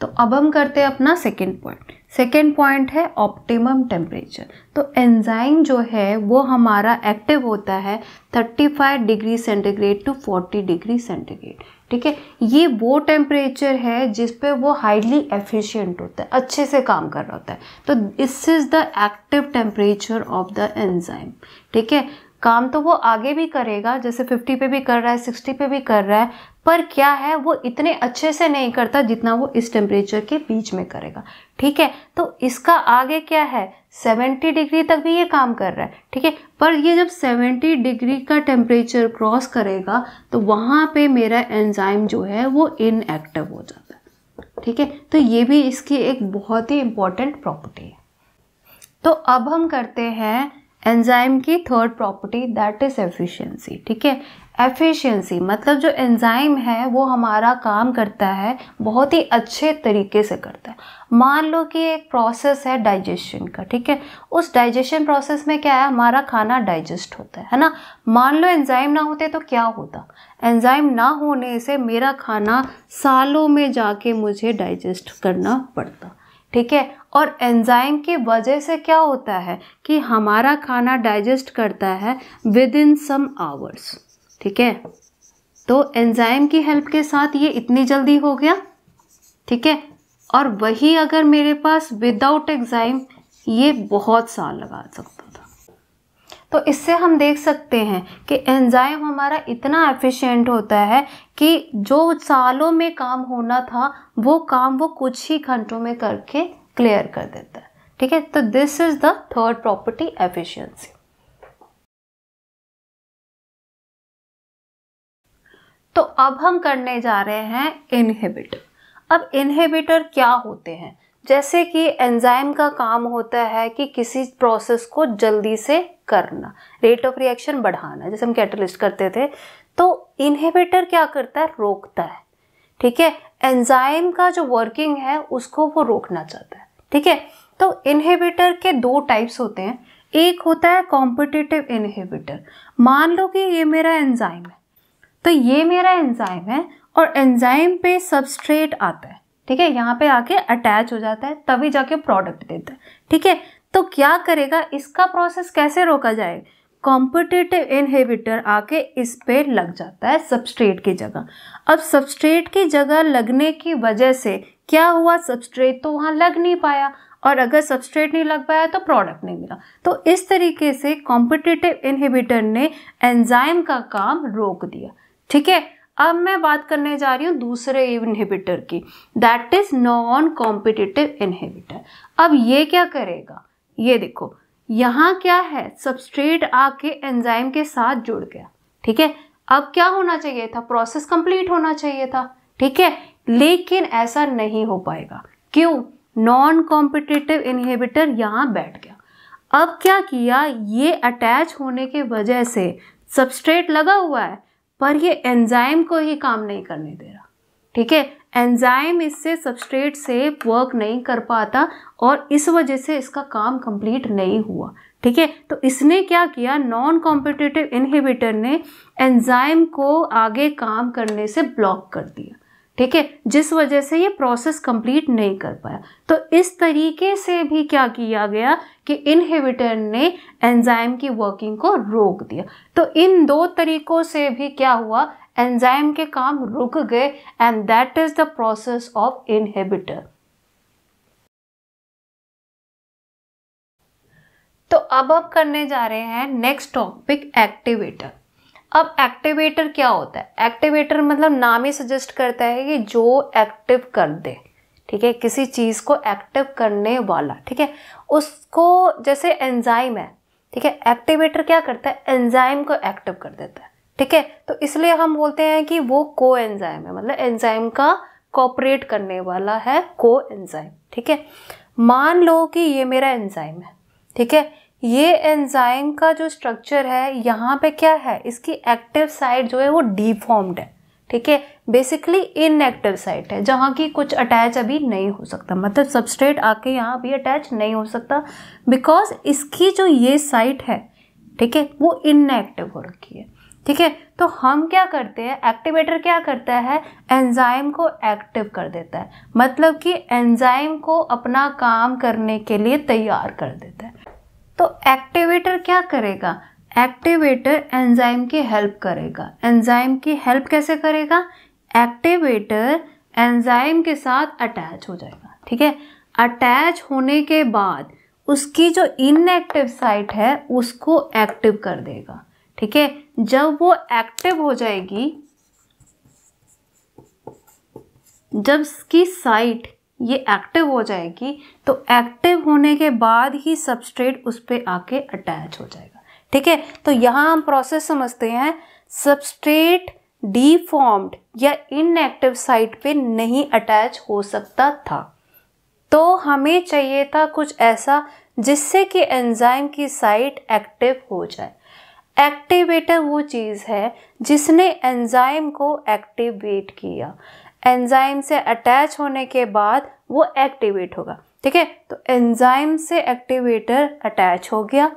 तो अब हम करते हैं अपना सेकेंड पॉइंट सेकेंड पॉइंट है ऑप्टिमम टेम्परेचर तो एंजाइम जो है वो हमारा एक्टिव होता है 35 degree centigrade to 40 degree centigrade ठीक है ये वो टेम्परेचर है जिस पे वो हाईली एफिशिएंट होता है अच्छे से काम कर रहा होता है तो this is the active temperature of the enzyme ठीक है काम तो वो आगे भी करेगा जैसे फिफ्टी पे भी कर रहा है सिक्सटी पे भी कर रहा है पर क्या है वो इतने अच्छे से नहीं करता जितना वो इस टेम्परेचर के बीच में करेगा ठीक है तो इसका आगे क्या है 70 डिग्री तक भी ये काम कर रहा है ठीक है पर ये जब 70 डिग्री का टेम्परेचर क्रॉस करेगा तो वहाँ पे मेरा एंजाइम जो है वो इनएक्टिव हो जाता है ठीक है तो ये भी इसकी एक बहुत ही इम्पॉर्टेंट प्रॉपर्टी है तो अब हम करते हैं एंजाइम की third property that is efficiency ठीक है एफिशिएंसी मतलब जो एंजाइम है वो हमारा काम करता है बहुत ही अच्छे तरीके से करता है मान लो कि एक प्रोसेस है डाइजेशन का ठीक है उस डाइजेशन प्रोसेस में क्या है हमारा खाना डाइजेस्ट होता है है ना मान लो एंजाइम ना होते तो क्या होता एंजाइम ना होने से मेरा खाना सालों में जाके मुझे डाइजेस्ट करना पड़ता ठीक है और एंजाइम की वजह से क्या होता है कि हमारा खाना डाइजेस्ट करता है विद इन सम आवर्स ठीक है तो एंजाइम की हेल्प के साथ ये इतनी जल्दी हो गया ठीक है और वही अगर मेरे पास विदाउट एग्जाइम ये बहुत साल लगा सकता था तो इससे हम देख सकते हैं कि एंजाइम हमारा इतना एफिशिएंट होता है कि जो सालों में काम होना था वो काम वो कुछ ही घंटों में करके क्लियर कर देता है ठीक है तो this is the third property efficiency तो अब हम करने जा रहे हैं इनहिबिटर अब इनहिबिटर क्या होते हैं जैसे कि एंजाइम का काम होता है कि किसी प्रोसेस को जल्दी से करना रेट ऑफ रिएक्शन बढ़ाना जैसे हम कैटलिस्ट करते थे तो इनहिबिटर क्या करता है रोकता है ठीक है एंजाइम का जो वर्किंग है उसको वो रोकना चाहता है ठीक है तो इनहिबिटर के दो टाइप्स होते हैं एक होता है कॉम्पिटिटिव इनहिबिटर मान लो कि ये मेरा एंजाइम है तो ये मेरा एंजाइम है और एंजाइम पे सबस्ट्रेट आता है ठीक है यहाँ पे आके अटैच हो जाता है तभी जाके प्रोडक्ट देता है ठीक है तो क्या करेगा इसका प्रोसेस कैसे रोका जाएगा कॉम्पिटेटिव इनहिबिटर आके इस पे लग जाता है सबस्ट्रेट की जगह अब सबस्ट्रेट की जगह लगने की वजह से क्या हुआ सबस्ट्रेट तो वहाँ लग नहीं पाया और अगर सबस्ट्रेट नहीं लग पाया तो प्रोडक्ट नहीं मिला तो इस तरीके से कॉम्पिटेटिव इनहिबिटर ने एंजाइम का काम रोक दिया ठीक है अब मैं बात करने जा रही हूँ दूसरे इनहिबिटर की that is non competitive inhibitor अब ये क्या करेगा ये देखो यहां क्या है सबस्ट्रेट आके एंजाइम के साथ जुड़ गया ठीक है अब क्या होना चाहिए था प्रोसेस कंप्लीट होना चाहिए था ठीक है लेकिन ऐसा नहीं हो पाएगा क्यों नॉन कॉम्पिटिटिव इनहिबिटर यहां बैठ गया अब क्या किया ये अटैच होने के वजह से सबस्ट्रेट लगा हुआ है पर ये एंजाइम को ही काम नहीं करने दे रहा ठीक है एंजाइम इससे सबस्ट्रेट से वर्क नहीं कर पाता और इस वजह से इसका काम कंप्लीट नहीं हुआ ठीक है तो इसने क्या किया नॉन कॉम्पिटिटिव इनहिबिटर ने एंजाइम को आगे काम करने से ब्लॉक कर दिया ठीक है जिस वजह से ये प्रोसेस कंप्लीट नहीं कर पाया तो इस तरीके से भी क्या किया गया कि इनहिबिटर ने एंजाइम की वर्किंग को रोक दिया तो इन दो तरीकों से भी क्या हुआ एंजाइम के काम रुक गए and that is the process of inhibitor तो अब आप करने जा रहे हैं नेक्स्ट टॉपिक एक्टिवेटर अब एक्टिवेटर क्या होता है एक्टिवेटर मतलब नाम ही सजेस्ट करता है कि जो एक्टिव कर दे ठीक है किसी चीज़ को एक्टिव करने वाला ठीक है उसको जैसे एंजाइम है ठीक है एक्टिवेटर क्या करता है एंजाइम को एक्टिव कर देता है ठीक है तो इसलिए हम बोलते हैं कि वो को एंजाइम है मतलब एंजाइम का कॉपरेट करने वाला है को एंजाइम ठीक है मान लो कि ये मेरा एंजाइम है ठीक है ये एंजाइम का जो स्ट्रक्चर है यहाँ पे क्या है इसकी एक्टिव साइड जो है वो डिफॉर्म्ड है ठीक है बेसिकली इनएक्टिव साइट है जहाँ की कुछ अटैच अभी नहीं हो सकता मतलब सबस्ट्रेट आके यहाँ अभी अटैच नहीं हो सकता बिकॉज इसकी जो ये साइट है ठीक है वो इनएक्टिव हो रखी है ठीक है तो हम क्या करते हैं एक्टिवेटर क्या करता है एंजाइम को एक्टिव कर देता है मतलब कि एंजाइम को अपना काम करने के लिए तैयार कर देता है तो एक्टिवेटर क्या करेगा एक्टिवेटर एंजाइम की हेल्प करेगा एंजाइम की हेल्प कैसे करेगा एक्टिवेटर एंजाइम के साथ अटैच हो जाएगा ठीक है अटैच होने के बाद उसकी जो इनएक्टिव साइट है उसको एक्टिव कर देगा ठीक है जब वो एक्टिव हो जाएगी जब इसकी साइट ये एक्टिव हो जाएगी तो एक्टिव होने के बाद ही सबस्ट्रेट उस पर आके अटैच हो जाएगा ठीक है तो यहाँ हम प्रोसेस समझते हैं सबस्ट्रेट डिफॉर्म्ड या इनएक्टिव साइट पे नहीं अटैच हो सकता था तो हमें चाहिए था कुछ ऐसा जिससे कि एंजाइम की साइट एक्टिव हो जाए एक्टिवेटर वो चीज़ है जिसने एंजाइम को एक्टिवेट किया एंजाइम से अटैच होने के बाद वो एक्टिवेट होगा ठीक है तो एंजाइम से एक्टिवेटर अटैच हो गया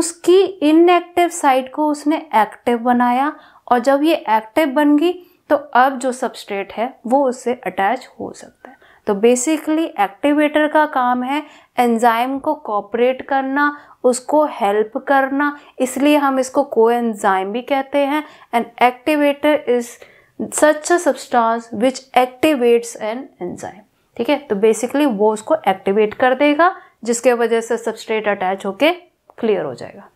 उसकी इनएक्टिव साइट को उसने एक्टिव बनाया और जब ये एक्टिव बन गई तो अब जो सबस्ट्रेट है वो उससे अटैच हो सकता है तो बेसिकली एक्टिवेटर का काम है एंजाइम को कॉपरेट करना उसको हेल्प करना इसलिए हम इसको को एंजाइम भी कहते हैं and activator is such a substance which activates an enzyme ठीक है तो बेसिकली वो उसको एक्टिवेट कर देगा जिसके वजह से सबस्ट्रेट अटैच होके क्लियर हो जाएगा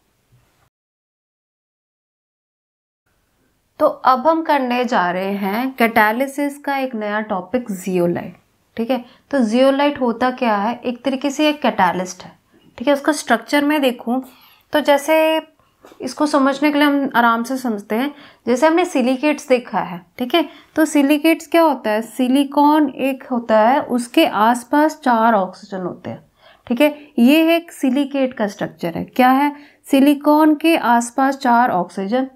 तो अब हम करने जा रहे हैं कैटालिसिस का एक नया टॉपिक जियोलाइट ठीक है तो जियोलाइट होता क्या है एक तरीके से एक कैटालिस्ट है ठीक है उसका स्ट्रक्चर मैं देखूँ तो जैसे इसको समझने के लिए हम आराम से समझते हैं जैसे हमने सिलिकेट्स देखा है ठीक है तो सिलिकेट्स क्या होता है सिलिकॉन एक होता है उसके आसपास चार ऑक्सीजन होते हैं ठीक है ये एक सिलिकेट का स्ट्रक्चर है क्या है सिलिकॉन के आसपास चार ऑक्सीजन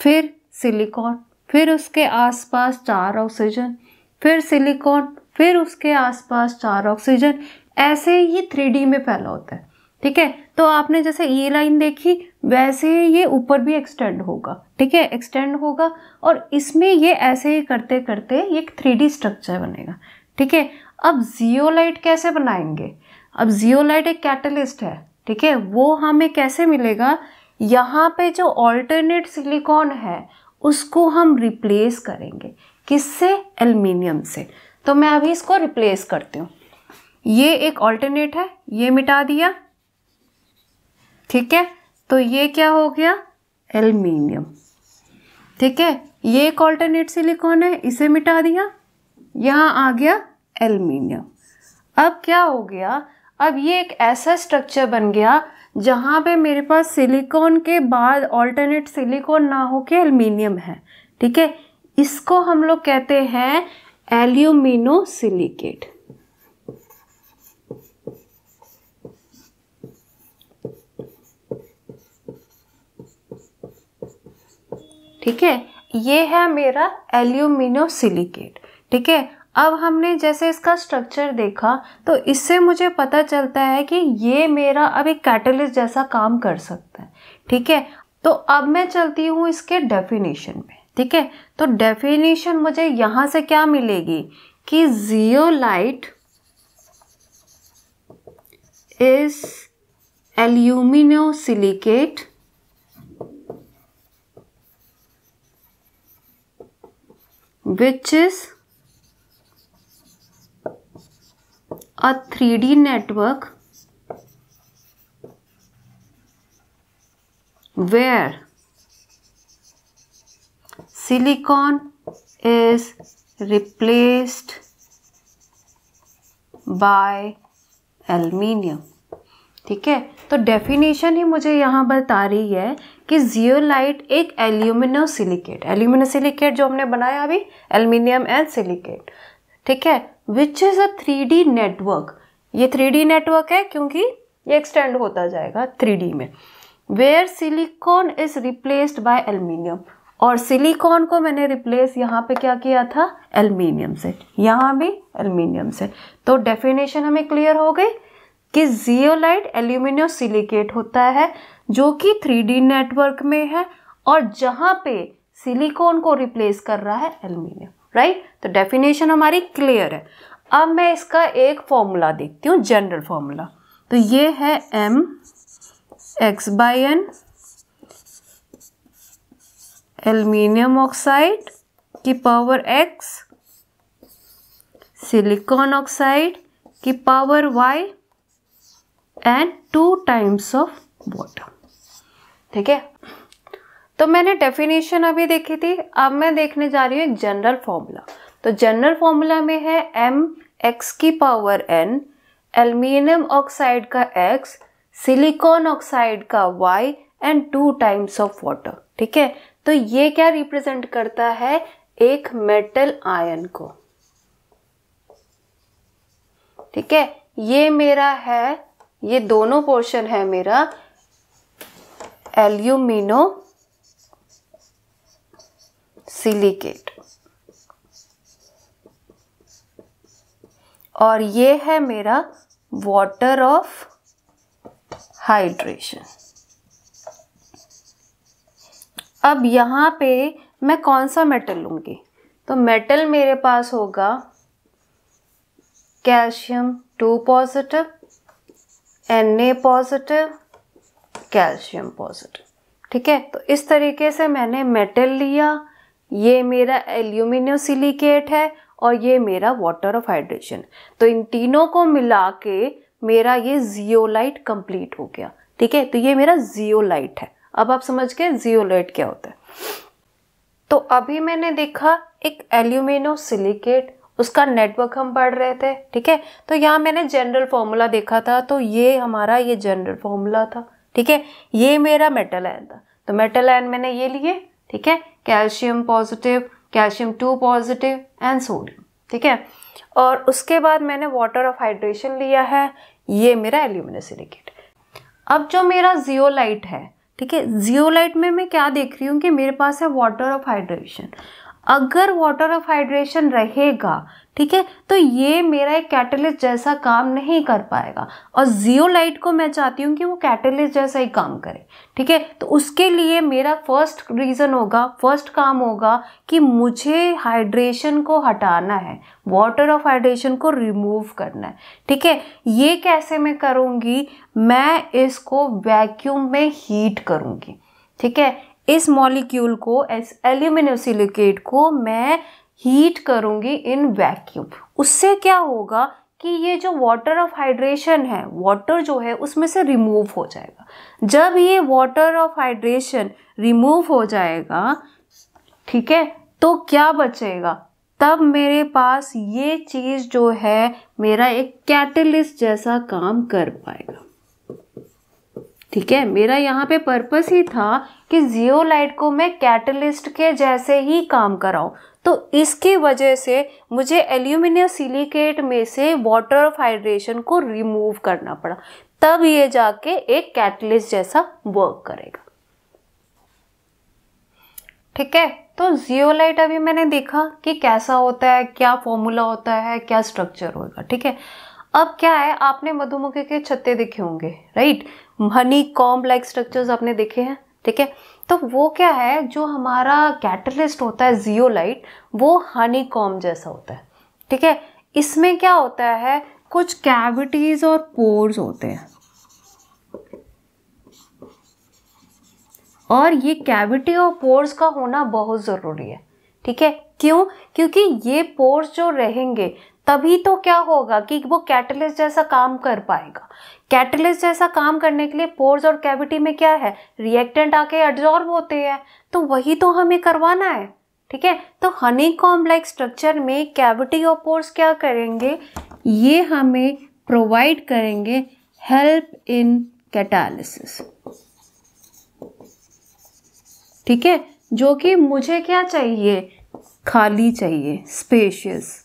फिर सिलिकॉन फिर उसके आसपास चार ऑक्सीजन फिर सिलिकॉन फिर उसके आसपास चार ऑक्सीजन ऐसे ही थ्री में फैला होता है ठीक है तो आपने जैसे ये लाइन देखी वैसे ये ऊपर भी एक्सटेंड होगा ठीक है एक्सटेंड होगा और इसमें ये ऐसे ही करते करते एक थ्री स्ट्रक्चर बनेगा ठीक है अब जियोलाइट कैसे बनाएंगे अब जियोलाइट एक कैटलिस्ट है ठीक है वो हमें कैसे मिलेगा यहाँ पे जो ऑल्टरनेट सिलिकॉन है उसको हम रिप्लेस करेंगे किससे एल्मीनियम से तो मैं अभी इसको रिप्लेस करती हूँ ये एक ऑल्टरनेट है ये मिटा दिया ठीक है तो ये क्या हो गया एल्यूमिनियम ठीक है ये एक ऑल्टरनेट सिलिकॉन है इसे मिटा दिया यहाँ आ गया एल्यूमिनियम अब क्या हो गया अब ये एक ऐसा स्ट्रक्चर बन गया जहाँ पे मेरे पास सिलिकॉन के बाद ऑल्टरनेट सिलिकॉन ना हो के एल्यूमिनियम है ठीक है इसको हम लोग कहते हैं एल्यूमिनो सिलिकेट ठीक है ये है मेरा एल्यूमिनो सिलिकेट ठीक है अब हमने जैसे इसका स्ट्रक्चर देखा तो इससे मुझे पता चलता है कि ये मेरा अब एक कैटलिस्ट जैसा काम कर सकता है ठीक है तो अब मैं चलती हूँ इसके डेफिनेशन में ठीक है तो डेफिनेशन मुझे यहां से क्या मिलेगी कि zeolite is aluminio silicate is a three D network where silicon is replaced by aluminium ठीक है तो डेफिनेशन ही मुझे यहाँ बता रही है कि जियोलाइट एक एल्यूमिनो सिलिकेट एल्यूमिनो सिलिकेट जो हमने बनाया अभी एल्यूमिनियम एंड सिलिकेट ठीक है which is a three D network ये थ्री डी नेटवर्क है क्योंकि ये एक्सटेंड होता जाएगा थ्री डी में where silicon is replaced by aluminium और सिलिकॉन को मैंने रिप्लेस यहाँ पे क्या किया था एल्युमिनियम से यहाँ भी एल्युमिनियम से तो डेफिनेशन हमें क्लियर हो गई कि जियोलाइट एल्यूमिनियम सिलिकेट होता है जो कि थ्री नेटवर्क में है और जहाँ पे सिलिकॉन को रिप्लेस कर रहा है एल्युमिनियम राइट तो डेफिनेशन हमारी क्लियर है अब मैं इसका एक फॉर्मूला देखती हूँ जनरल फॉर्मूला तो ये है M X by N aluminium oxide की पावर एक्स सिलिकॉन ऑक्साइड की power Y and two times of water ठीक है तो मैंने डेफिनेशन अभी देखी थी अब मैं देखने जा रही हूँ जनरल फॉर्मूला तो जनरल फॉर्मूला में है एम एक्स की पावर एन एल्यूमिनियम ऑक्साइड का एक्स सिलिकॉन ऑक्साइड का Y and two times of water ठीक है तो ये क्या रिप्रेजेंट करता है एक मेटल आयन को ठीक है ये मेरा है ये दोनों पोर्शन है मेरा एल्यूमिनो सिलिकेट और ये है मेरा वाटर ऑफ हाइड्रेशन अब यहाँ पे मैं कौन सा मेटल लूँगी तो मेटल मेरे पास होगा calcium two positive N A positive calcium positive ठीक है तो इस तरीके से मैंने मेटल लिया ये मेरा एल्यूमिनियम सिलिकेट है और ये मेरा वाटर ऑफ हाइड्रेशन तो इन तीनों को मिला के मेरा ये जियोलाइट कंप्लीट हो गया ठीक है तो ये मेरा जियोलाइट है अब आप समझ गए जियोलाइट क्या होता है तो अभी मैंने देखा एक एल्यूमिनो सिलिकेट उसका नेटवर्क हम पढ़ रहे थे ठीक है तो यहाँ मैंने जनरल फॉर्मूला देखा था तो ये हमारा ये जनरल फॉर्मूला था ठीक है ये मेरा मेटल आयन था तो मेटल आयन मैंने ये लिए ठीक है calcium positive calcium two positive and sodium ठीक है और उसके बाद मैंने वाटर ऑफ हाइड्रेशन लिया है ये मेरा एल्यूमिनो सिलिकेट अब जो मेरा जियोलाइट है ठीक है जियोलाइट में मैं क्या देख रही हूँ कि मेरे पास है वाटर ऑफ हाइड्रेशन अगर वाटर ऑफ हाइड्रेशन रहेगा ठीक है तो ये मेरा एक कैटलिस्ट जैसा काम नहीं कर पाएगा और जियोलाइट को मैं चाहती हूँ कि वो कैटलिस्ट जैसा ही काम करे ठीक है तो उसके लिए मेरा फर्स्ट रीज़न होगा फर्स्ट काम होगा कि मुझे हाइड्रेशन को हटाना है वाटर ऑफ हाइड्रेशन को रिमूव करना है ठीक है ये कैसे मैं करूँगी मैं इसको वैक्यूम में हीट करूँगी ठीक है इस मॉलिक्यूल को इस एल्यूमिनियम सिलिकेट को मैं हीट करूँगी इन वैक्यूम उससे क्या होगा कि ये जो वाटर ऑफ हाइड्रेशन है वाटर जो है उसमें से रिमूव हो जाएगा जब ये वाटर ऑफ हाइड्रेशन रिमूव हो जाएगा ठीक है तो क्या बचेगा तब मेरे पास ये चीज़ जो है मेरा एक कैटलिस्ट जैसा काम कर पाएगा ठीक है मेरा यहाँ पे पर्पस ही था कि जियोलाइट को मैं कैटलिस्ट के जैसे ही काम कराऊँ तो इसकी वजह से मुझे एल्यूमिनियम सिलिकेट में से वाटर ऑफ हाइड्रेशन को रिमूव करना पड़ा तब ये जाके एक कैटलिस्ट जैसा वर्क करेगा ठीक है तो जियोलाइट अभी मैंने देखा कि कैसा होता है क्या फॉर्मूला होता है क्या स्ट्रक्चर होगा ठीक है अब क्या है आपने मधुमक्खी के छत्ते देखे होंगे right honeycomb like structures आपने देखे हैं ठीक है तो वो क्या है जो हमारा कैटलिस्ट होता है जियोलाइट वो हनी कॉम जैसा होता है ठीक है इसमें क्या होता है कुछ कैविटीज़ और पोर्स होते हैं और ये कैविटी और पोर्स का होना बहुत ज़रूरी है ठीक है क्यों क्योंकि ये पोर्स जो रहेंगे तभी तो क्या होगा कि वो कैटलिस्ट जैसा काम कर पाएगा कैटलिस्ट जैसा काम करने के लिए पोर्स और कैविटी में क्या है रिएक्टेंट आके एब्जॉर्ब होते हैं तो वही तो हमें करवाना है ठीक है तो हनी कॉम्प्लेक्स लाइक स्ट्रक्चर में कैविटी और पोर्स क्या करेंगे ये हमें प्रोवाइड करेंगे हेल्प इन कैटालिसिस ठीक है जो कि मुझे क्या चाहिए खाली चाहिए स्पेशियस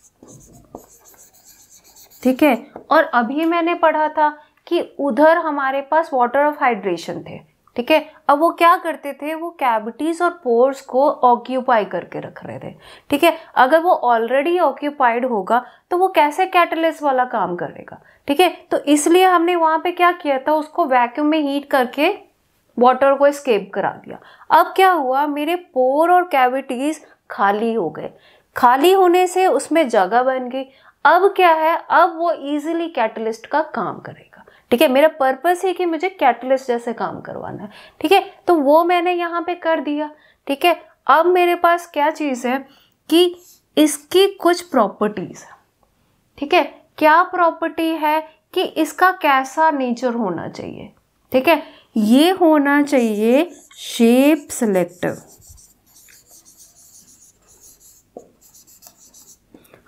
ठीक है और अभी मैंने पढ़ा था कि उधर हमारे पास वाटर ऑफ हाइड्रेशन थे ठीक है अब वो क्या करते थे वो कैविटीज़ और पोर्स को ऑक्यूपाई करके रख रहे थे ठीक है अगर वो ऑलरेडी ऑक्यूपाइड होगा तो वो कैसे कैटलिस्ट वाला काम करेगा ठीक है तो इसलिए हमने वहाँ पे क्या किया था उसको वैक्यूम में हीट करके वाटर को स्केप करा दिया अब क्या हुआ मेरे पोर और कैविटीज़ खाली हो गए खाली होने से उसमें जगह बन गई अब क्या है अब वो इजिली कैटलिस्ट का काम करेगा ठीक है मेरा पर्पस है कि मुझे कैटलिस्ट जैसे काम करवाना है ठीक है तो वो मैंने यहाँ पे कर दिया ठीक है अब मेरे पास क्या चीज़ है कि इसकी कुछ प्रॉपर्टीज़ ठीक है क्या प्रॉपर्टी है कि इसका कैसा नेचर होना चाहिए ठीक है ये होना चाहिए शेप सेलेक्टिव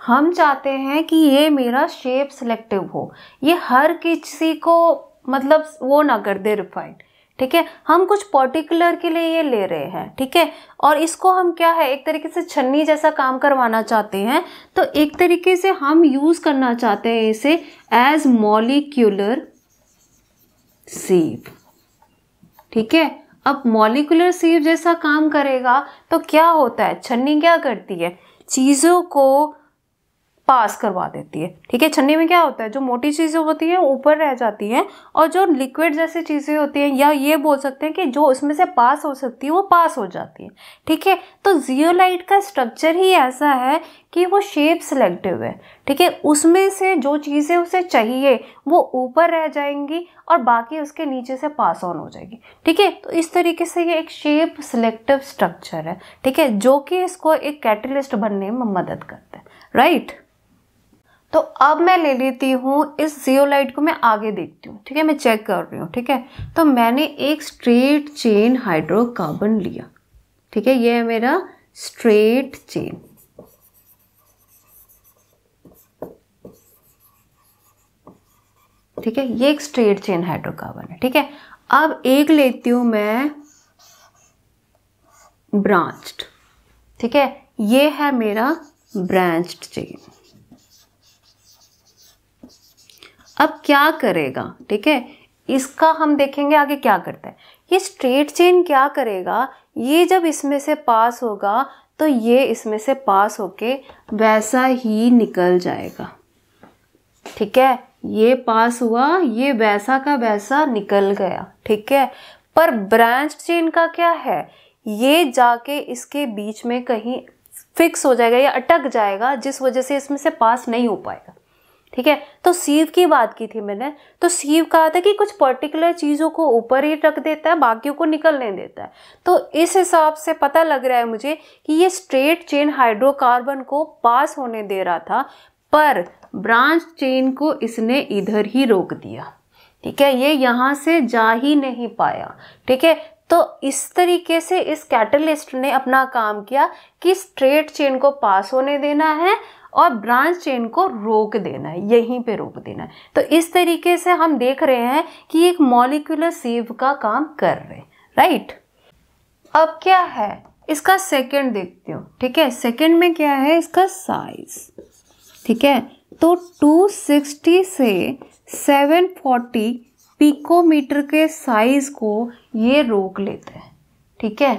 हम चाहते हैं कि ये मेरा शेप सिलेक्टिव हो ये हर किसी को मतलब वो ना कर दे रिफाइन ठीक है हम कुछ पर्टिकुलर के लिए ये ले रहे हैं ठीक है और इसको हम क्या है एक तरीके से छन्नी जैसा काम करवाना चाहते हैं तो एक तरीके से हम यूज़ करना चाहते हैं इसे एज मॉलिक्यूलर सीव ठीक है अब मॉलिक्यूलर सीव जैसा काम करेगा तो क्या होता है छन्नी क्या करती है चीज़ों को पास करवा देती है ठीक है छन्नी में क्या होता है जो मोटी चीज़ें होती हैं ऊपर रह जाती हैं और जो लिक्विड जैसी चीज़ें होती हैं या ये बोल सकते हैं कि जो उसमें से पास हो सकती है वो पास हो जाती है ठीक है तो जियोलाइट का स्ट्रक्चर ही ऐसा है कि वो शेप सिलेक्टिव है ठीक है उसमें से जो चीज़ें उसे चाहिए वो ऊपर रह जाएंगी और बाकी उसके नीचे से पास ऑन हो जाएगी ठीक है तो इस तरीके से ये एक शेप सिलेक्टिव स्ट्रक्चर है ठीक है जो कि इसको एक कैटलिस्ट बनने में मदद करता है राइट right? तो अब मैं ले लेती हूँ इस जियोलाइट को मैं आगे देखती हूँ ठीक है मैं चेक कर रही हूँ ठीक है तो मैंने एक स्ट्रेट चेन हाइड्रोकार्बन लिया ठीक है ये है मेरा स्ट्रेट चेन ठीक है ये एक स्ट्रेट चेन हाइड्रोकार्बन है ठीक है अब एक लेती हूँ मैं ब्रांच्ड ठीक है ये है मेरा ब्रांच्ड चेन अब क्या करेगा ठीक है इसका हम देखेंगे आगे क्या करता है ये स्ट्रेट चेन क्या करेगा ये जब इसमें से पास होगा तो ये इसमें से पास होके वैसा ही निकल जाएगा ठीक है ये पास हुआ ये वैसा का वैसा निकल गया ठीक है पर ब्रांच चेन का क्या है ये जाके इसके बीच में कहीं फिक्स हो जाएगा या अटक जाएगा जिस वजह से इसमें से पास नहीं हो पाएगा ठीक है तो सीव की बात की थी मैंने तो सीव कहा था कि कुछ पर्टिकुलर चीज़ों को ऊपर ही रख देता है बाकियों को निकलने देता है तो इस हिसाब से पता लग रहा है मुझे कि ये स्ट्रेट चेन हाइड्रोकार्बन को पास होने दे रहा था पर ब्रांच चेन को इसने इधर ही रोक दिया ठीक है ये यहाँ से जा ही नहीं पाया ठीक है तो इस तरीके से इस कैटलिस्ट ने अपना काम किया कि स्ट्रेट चेन को पास होने देना है और ब्रांच चेन को रोक देना है यहीं पे रोक देना है तो इस तरीके से हम देख रहे हैं कि एक मॉलिकुलर सेव का काम कर रहे हैं राइट अब क्या है इसका सेकंड देखते हो ठीक है सेकंड में क्या है इसका साइज ठीक है तो 260 से 740 पिकोमीटर के साइज को ये रोक लेते हैं ठीक है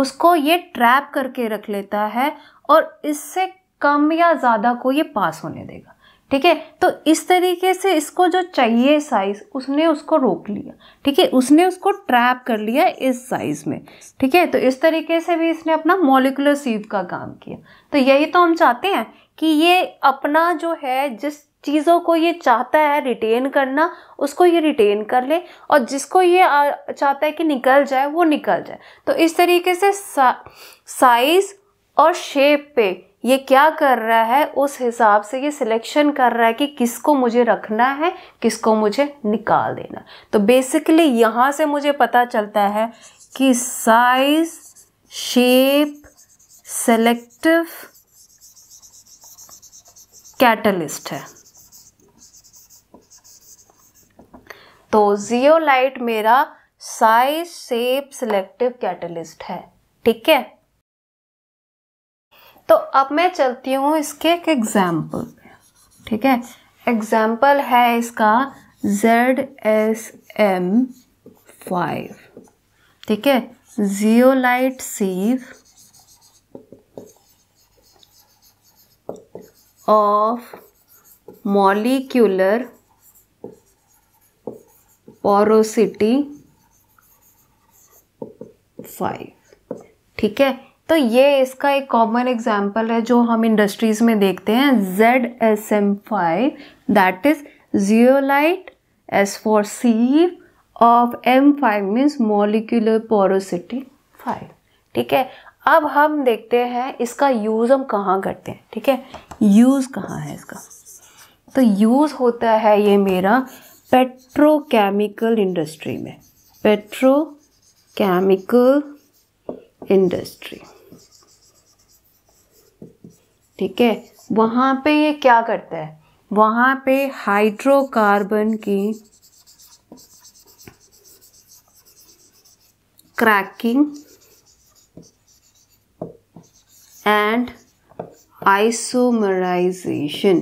उसको ये ट्रैप करके रख लेता है और इससे कम या ज़्यादा को ये पास होने देगा ठीक है तो इस तरीके से इसको जो चाहिए साइज उसने उसको रोक लिया ठीक है उसने उसको ट्रैप कर लिया इस साइज में ठीक है तो इस तरीके से भी इसने अपना मोलिकुलर सीव का काम किया तो यही तो हम चाहते हैं कि ये अपना जो है जिस चीज़ों को ये चाहता है रिटेन करना उसको ये रिटेन कर ले और जिसको ये चाहता है कि निकल जाए वो निकल जाए तो इस तरीके से सा, साइज़ और शेप पे ये क्या कर रहा है उस हिसाब से ये सिलेक्शन कर रहा है कि किसको मुझे रखना है किसको मुझे निकाल देना तो बेसिकली यहाँ से मुझे पता चलता है कि साइज शेप सेलेक्टिव कैटलिस्ट है तो जियोलाइट मेरा साइज शेप सिलेक्टिव कैटलिस्ट है ठीक है तो अब मैं चलती हूँ इसके एक एग्जाम्पल ठीक है एग्जाम्पल है इसका जेड एस एम फाइव ठीक है zeolite sieve of molecular porosity five ठीक है तो ये इसका एक कॉमन एग्जाम्पल है जो हम इंडस्ट्रीज़ में देखते हैं Z S M five that is zeolite S for C of M five means molecular porosity five ठीक है अब हम देखते हैं इसका यूज़ हम कहाँ करते हैं ठीक है यूज़ कहाँ है इसका तो यूज़ होता है ये मेरा पेट्रोकेमिकल इंडस्ट्री में पेट्रोकेमिकल इंडस्ट्री ठीक है वहाँ पे ये क्या करता है वहाँ पे हाइड्रोकार्बन की क्रैकिंग एंड आइसोमराइजेशन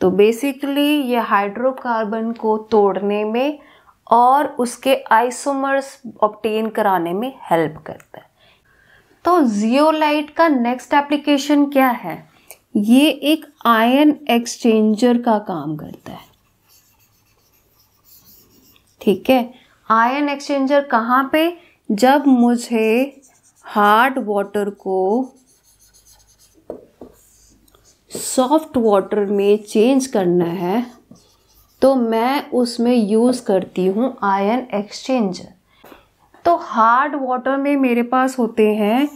तो बेसिकली ये हाइड्रोकार्बन को तोड़ने में और उसके आइसोमर्स ऑप्टेन कराने में हेल्प करता है तो जियोलाइट का नेक्स्ट एप्लीकेशन क्या है ये एक आयन एक्सचेंजर का काम करता है ठीक है आयन एक्सचेंजर कहाँ पे जब मुझे हार्ड वाटर को सॉफ्ट वाटर में चेंज करना है तो मैं उसमें यूज़ करती हूँ आयन एक्सचेंजर तो हार्ड वाटर में मेरे पास होते हैं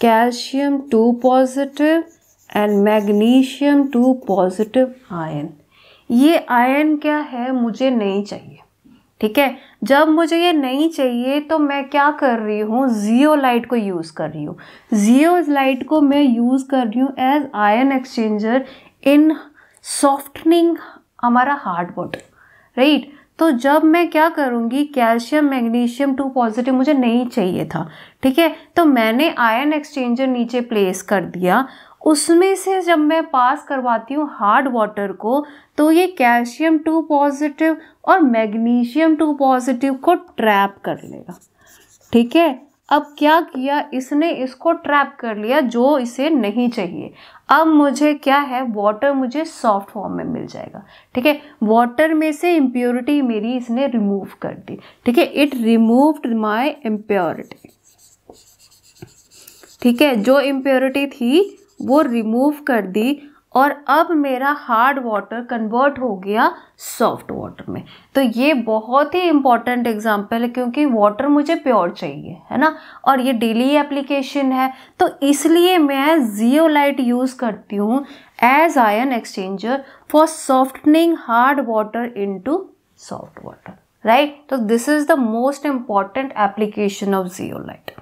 calcium two positive and magnesium two positive ion ये आयन क्या है मुझे नहीं चाहिए ठीक है जब मुझे ये नहीं चाहिए तो मैं क्या कर रही हूँ जियो लाइट को यूज़ कर रही हूँ जियो लाइट को मैं यूज़ कर रही हूँ as ion exchanger in softening हमारा हार्ड वाटर राइट तो जब मैं क्या करूँगी कैल्शियम मैग्नीशियम टू पॉजिटिव मुझे नहीं चाहिए था ठीक है तो मैंने आयन एक्सचेंजर नीचे प्लेस कर दिया उसमें से जब मैं पास करवाती हूँ हार्ड वाटर को तो ये कैल्शियम टू पॉजिटिव और मैग्नीशियम टू पॉजिटिव को ट्रैप कर लेगा ठीक है अब क्या किया इसने इसको ट्रैप कर लिया जो इसे नहीं चाहिए अब मुझे क्या है वाटर मुझे सॉफ्ट फॉर्म में मिल जाएगा ठीक है वाटर में से इम्प्योरिटी मेरी इसने रिमूव कर दी ठीक है इट रिमूव्ड माय इम्प्योरिटी ठीक है जो इम्प्योरिटी थी वो रिमूव कर दी और अब मेरा हार्ड वाटर कन्वर्ट हो गया सॉफ्ट वाटर में तो ये बहुत ही इम्पॉर्टेंट एग्जाम्पल है क्योंकि वाटर मुझे प्योर चाहिए है ना और ये डेली एप्लीकेशन है तो इसलिए मैं जियोलाइट यूज़ करती हूँ as ion exchanger for softening hard water into soft water right तो this is the most important application of zeolite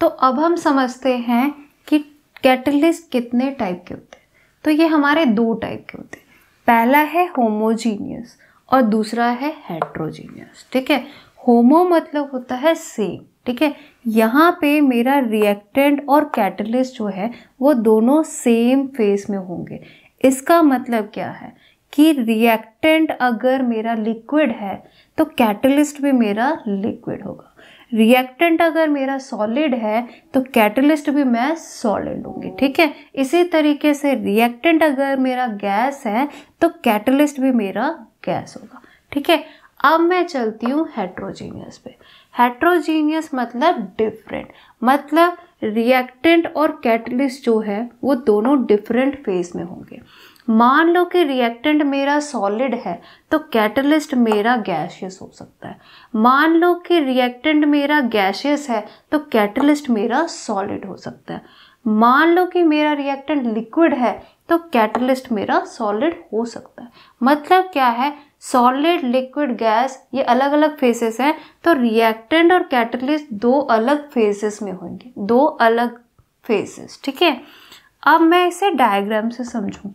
तो अब हम समझते हैं कि कैटलिस्ट कितने टाइप के होते हैं तो ये हमारे दो टाइप के होते हैं पहला है होमोजीनियस और दूसरा है हेट्रोजीनियस ठीक है होमो मतलब होता है सेम ठीक है यहाँ पे मेरा रिएक्टेंट और कैटलिस्ट जो है वो दोनों सेम फेस में होंगे इसका मतलब क्या है कि रिएक्टेंट अगर मेरा लिक्विड है तो कैटलिस्ट भी मेरा लिक्विड होगा रिएक्टेंट अगर मेरा सॉलिड है तो कैटलिस्ट भी मैं सॉलिड लूँगी ठीक है इसी तरीके से रिएक्टेंट अगर मेरा गैस है तो कैटलिस्ट भी मेरा गैस होगा ठीक है अब मैं चलती हूँ हेट्रोजीनियस पे हेट्रोजीनियस मतलब डिफरेंट मतलब रिएक्टेंट और कैटलिस्ट जो है वो दोनों डिफरेंट फेज में होंगे मान लो कि रिएक्टेंट मेरा सॉलिड है तो कैटलिस्ट मेरा गैशियस हो सकता है मान लो कि रिएक्टेंट मेरा गैशियस है तो कैटलिस्ट मेरा सॉलिड हो सकता है मान लो कि मेरा रिएक्टेंट लिक्विड है तो कैटलिस्ट मेरा सॉलिड हो सकता है मतलब क्या है सॉलिड लिक्विड गैस ये अलग अलग फेसेस हैं तो रिएक्टेंट और कैटलिस्ट दो अलग फेसेस में होंगे दो अलग फेसेस ठीक है अब मैं इसे डायग्राम से समझूँ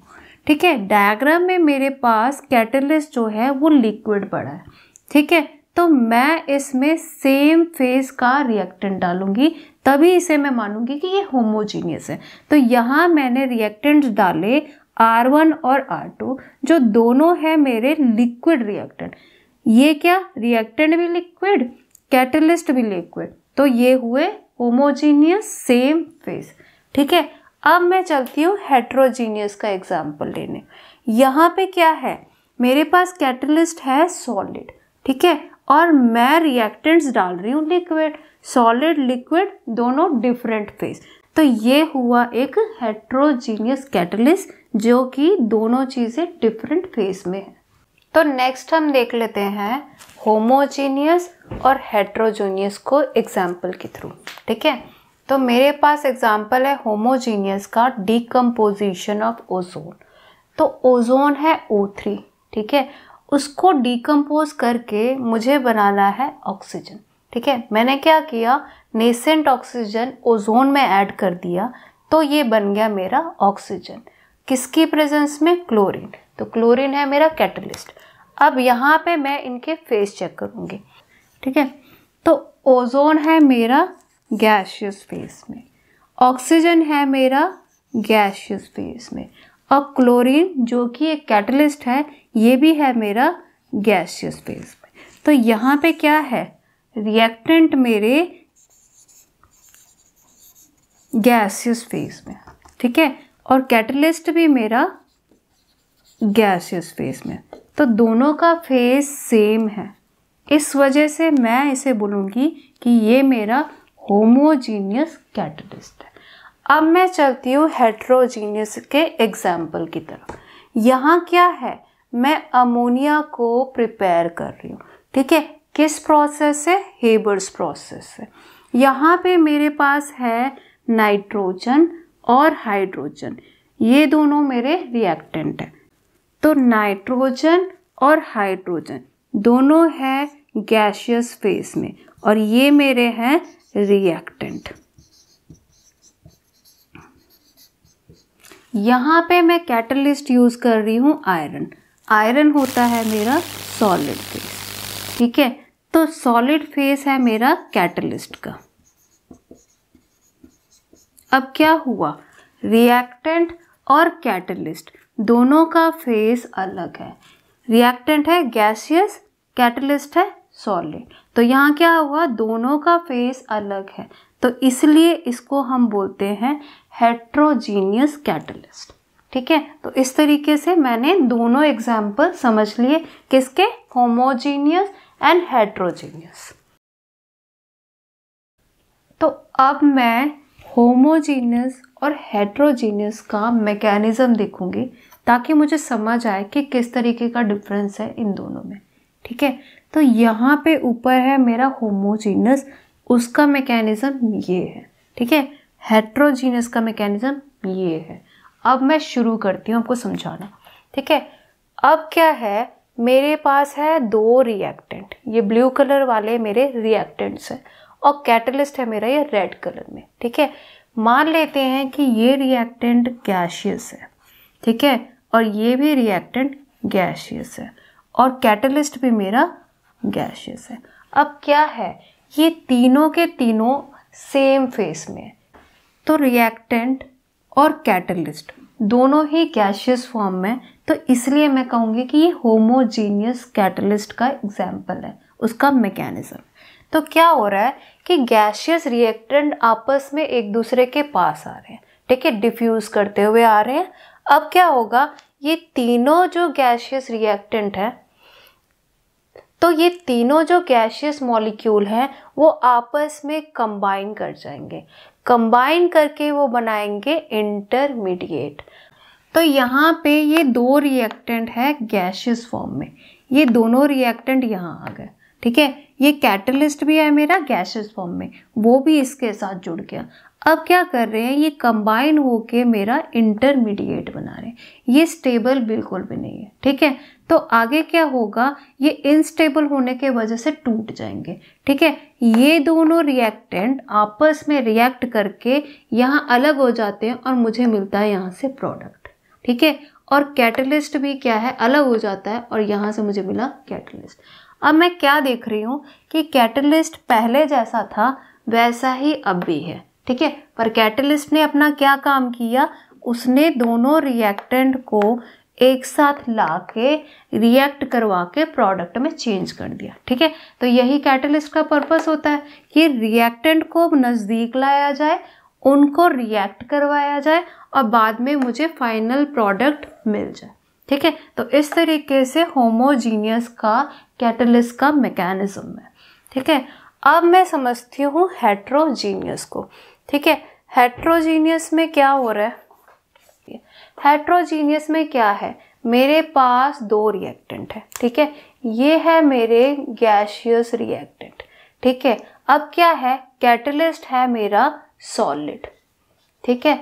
ठीक है डायग्राम में मेरे पास कैटलिस्ट जो है वो लिक्विड पड़ा है ठीक है तो मैं इसमें सेम फेस का रिएक्टेंट डालूंगी तभी इसे मैं मानूंगी कि ये होमोजीनियस है तो यहाँ मैंने रिएक्टेंट डाले R1 और R2 जो दोनों है मेरे लिक्विड रिएक्टेंट ये क्या रिएक्टेंट भी लिक्विड कैटलिस्ट भी लिक्विड तो ये हुए होमोजीनियस सेम फेस ठीक है अब मैं चलती हूँ हेट्रोजीनियस का एग्जाम्पल लेने यहाँ पे क्या है मेरे पास कैटलिस्ट है सॉलिड ठीक है और मैं रिएक्टेंट्स डाल रही हूँ लिक्विड सॉलिड लिक्विड दोनों डिफरेंट फेज तो ये हुआ एक हेट्रोजीनियस कैटलिस्ट जो कि दोनों चीज़ें डिफरेंट फेज में है तो नेक्स्ट हम देख लेते हैं होमोजीनियस और हेट्रोजीनियस को एग्जाम्पल के थ्रू ठीक है तो मेरे पास एग्जाम्पल है होमोजीनियस का डीकम्पोजिशन ऑफ ओजोन तो ओजोन है ओ थ्री ठीक है उसको डिकम्पोज करके मुझे बनाना है ऑक्सीजन ठीक है मैंने क्या किया नेसेंट ऑक्सीजन ओजोन में ऐड कर दिया तो ये बन गया मेरा ऑक्सीजन किसकी प्रेजेंस में क्लोरीन तो क्लोरीन है मेरा कैटलिस्ट अब यहाँ पे मैं इनके फेस चेक करूँगी ठीक है तो ओजोन है मेरा गैशियस फेस में ऑक्सीजन है मेरा गैशियस फेस में और क्लोरीन जो कि एक कैटलिस्ट है ये भी है मेरा गैशियस फेस में तो यहाँ पे क्या है रिएक्टेंट मेरे गैसियस फेस में ठीक है और कैटलिस्ट भी मेरा गैसियस फेस में तो दोनों का फेस सेम है इस वजह से मैं इसे बोलूँगी कि ये मेरा होमोजीनियस कैटलिस्ट है अब मैं चलती हूँ हेट्रोजीनियस के एग्जाम्पल की तरफ यहाँ क्या है मैं अमोनिया को प्रिपेयर कर रही हूँ ठीक है किस प्रोसेस है हेबर्स प्रोसेस से यहाँ पे मेरे पास है नाइट्रोजन और हाइड्रोजन ये दोनों मेरे रिएक्टेंट हैं तो नाइट्रोजन और हाइड्रोजन दोनों है गैशियस फेस में और ये मेरे हैं रिएक्टेंट यहां पे मैं कैटलिस्ट यूज़ कर रही हूं आयरन आयरन होता है मेरा सॉलिड फेस ठीक है तो सॉलिड फेस है मेरा कैटलिस्ट का अब क्या हुआ रिएक्टेंट और कैटलिस्ट दोनों का फेस अलग है रिएक्टेंट है गैसियस कैटलिस्ट है सॉलिड तो यहाँ क्या हुआ दोनों का फेस अलग है तो इसलिए इसको हम बोलते हैं हेट्रोजीनियस कैटलिस्ट ठीक है तो इस तरीके से मैंने दोनों एग्जाम्पल समझ लिए किसके होमोजीनियस एंड हेट्रोजीनियस तो अब मैं होमोजीनियस और हेट्रोजीनियस का मैकेनिज़्म देखूंगी ताकि मुझे समझ आए कि किस तरीके का डिफरेंस है इन दोनों में ठीक है तो यहाँ पे ऊपर है मेरा होमोजीनस उसका मैकेनिज़्म ये है ठीक है हेट्रोजीनस का मैकेनिज़्म ये है अब मैं शुरू करती हूँ आपको समझाना ठीक है अब क्या है मेरे पास है दो रिएक्टेंट ये ब्लू कलर वाले मेरे रिएक्टेंट्स हैं और कैटलिस्ट है मेरा ये रेड कलर में ठीक है मान लेते हैं कि ये रिएक्टेंट गैशियस है ठीक है और ये भी रिएक्टेंट गैशियस है और कैटलिस्ट भी मेरा गैशियस है अब क्या है ये तीनों के तीनों सेम फेस में तो रिएक्टेंट और कैटलिस्ट दोनों ही गैशियस फॉर्म में तो इसलिए मैं कहूँगी कि ये होमोजीनियस कैटलिस्ट का एग्जाम्पल है उसका मैकेनिज्म तो क्या हो रहा है कि गैशियस रिएक्टेंट आपस में एक दूसरे के पास आ रहे हैं ठीक है डिफ्यूज़ करते हुए आ रहे हैं अब क्या होगा ये तीनों जो गैशियस रिएक्टेंट है तो ये तीनों जो गैशियस मॉलिक्यूल हैं वो आपस में कंबाइन कर जाएंगे कंबाइन करके वो बनाएंगे इंटरमीडिएट तो यहाँ पे ये दो रिएक्टेंट है गैशियस फॉर्म में ये दोनों रिएक्टेंट यहाँ आ गए ठीक है ये कैटलिस्ट भी है मेरा गैशियस फॉर्म में वो भी इसके साथ जुड़ गया अब क्या कर रहे हैं ये कंबाइन होके मेरा इंटरमीडिएट बना रहे हैं ये स्टेबल बिल्कुल भी नहीं है ठीक है तो आगे क्या होगा ये इनस्टेबल होने के वजह से टूट जाएंगे ठीक है ये दोनों रिएक्टेंट आपस में रिएक्ट करके यहाँ अलग हो जाते हैं और मुझे मिलता है यहाँ से प्रोडक्ट ठीक है और कैटलिस्ट भी क्या है अलग हो जाता है और यहाँ से मुझे मिला कैटलिस्ट अब मैं क्या देख रही हूँ कि कैटलिस्ट पहले जैसा था वैसा ही अब भी है ठीक है पर कैटलिस्ट ने अपना क्या काम किया उसने दोनों रिएक्टेंट को एक साथ ला के रिएक्ट करवा के प्रोडक्ट में चेंज कर दिया ठीक है तो यही कैटलिस्ट का पर्पस होता है कि रिएक्टेंट को नज़दीक लाया जाए उनको रिएक्ट करवाया जाए और बाद में मुझे फाइनल प्रोडक्ट मिल जाए ठीक है तो इस तरीके से होमोजीनियस का कैटलिस्ट का मैकेनिज्म है ठीक है अब मैं समझती हूँ हेट्रोजीनियस को ठीक है हेट्रोजीनियस में क्या हो रहा है हेट्रोजीनियस में क्या है मेरे पास दो रिएक्टेंट है ठीक है ये है मेरे गैशियस रिएक्टेंट ठीक है अब क्या है कैटलिस्ट है मेरा सॉलिड ठीक है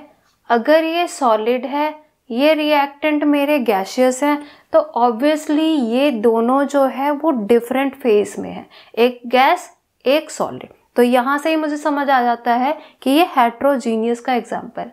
अगर ये सॉलिड है ये रिएक्टेंट मेरे गैशियस हैं तो ऑब्वियसली ये दोनों जो है वो डिफरेंट फेज में है एक गैस एक सॉलिड तो यहाँ से ही मुझे समझ आ जाता है कि ये हेट्रोजीनियस का एग्जाम्पल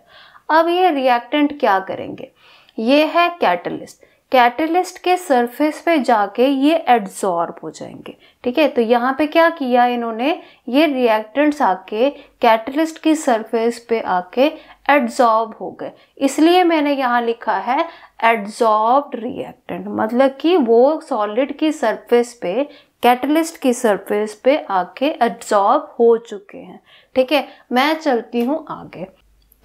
अब ये रिएक्टेंट क्या करेंगे ये है कैटलिस्ट कैटलिस्ट के सरफेस पे जाके ये एड्जॉर्ब हो जाएंगे ठीक है तो यहाँ पे क्या किया इन्होंने ये रिएक्टेंट्स आके कैटलिस्ट की सरफेस पे आके एड्जॉर्ब हो गए इसलिए मैंने यहाँ लिखा है एड्जॉर्ब रिएक्टेंट मतलब कि वो सॉलिड की सरफेस पे कैटलिस्ट की सरफेस पे आके एड्जॉर्ब हो चुके हैं ठीक है मैं चलती हूँ आगे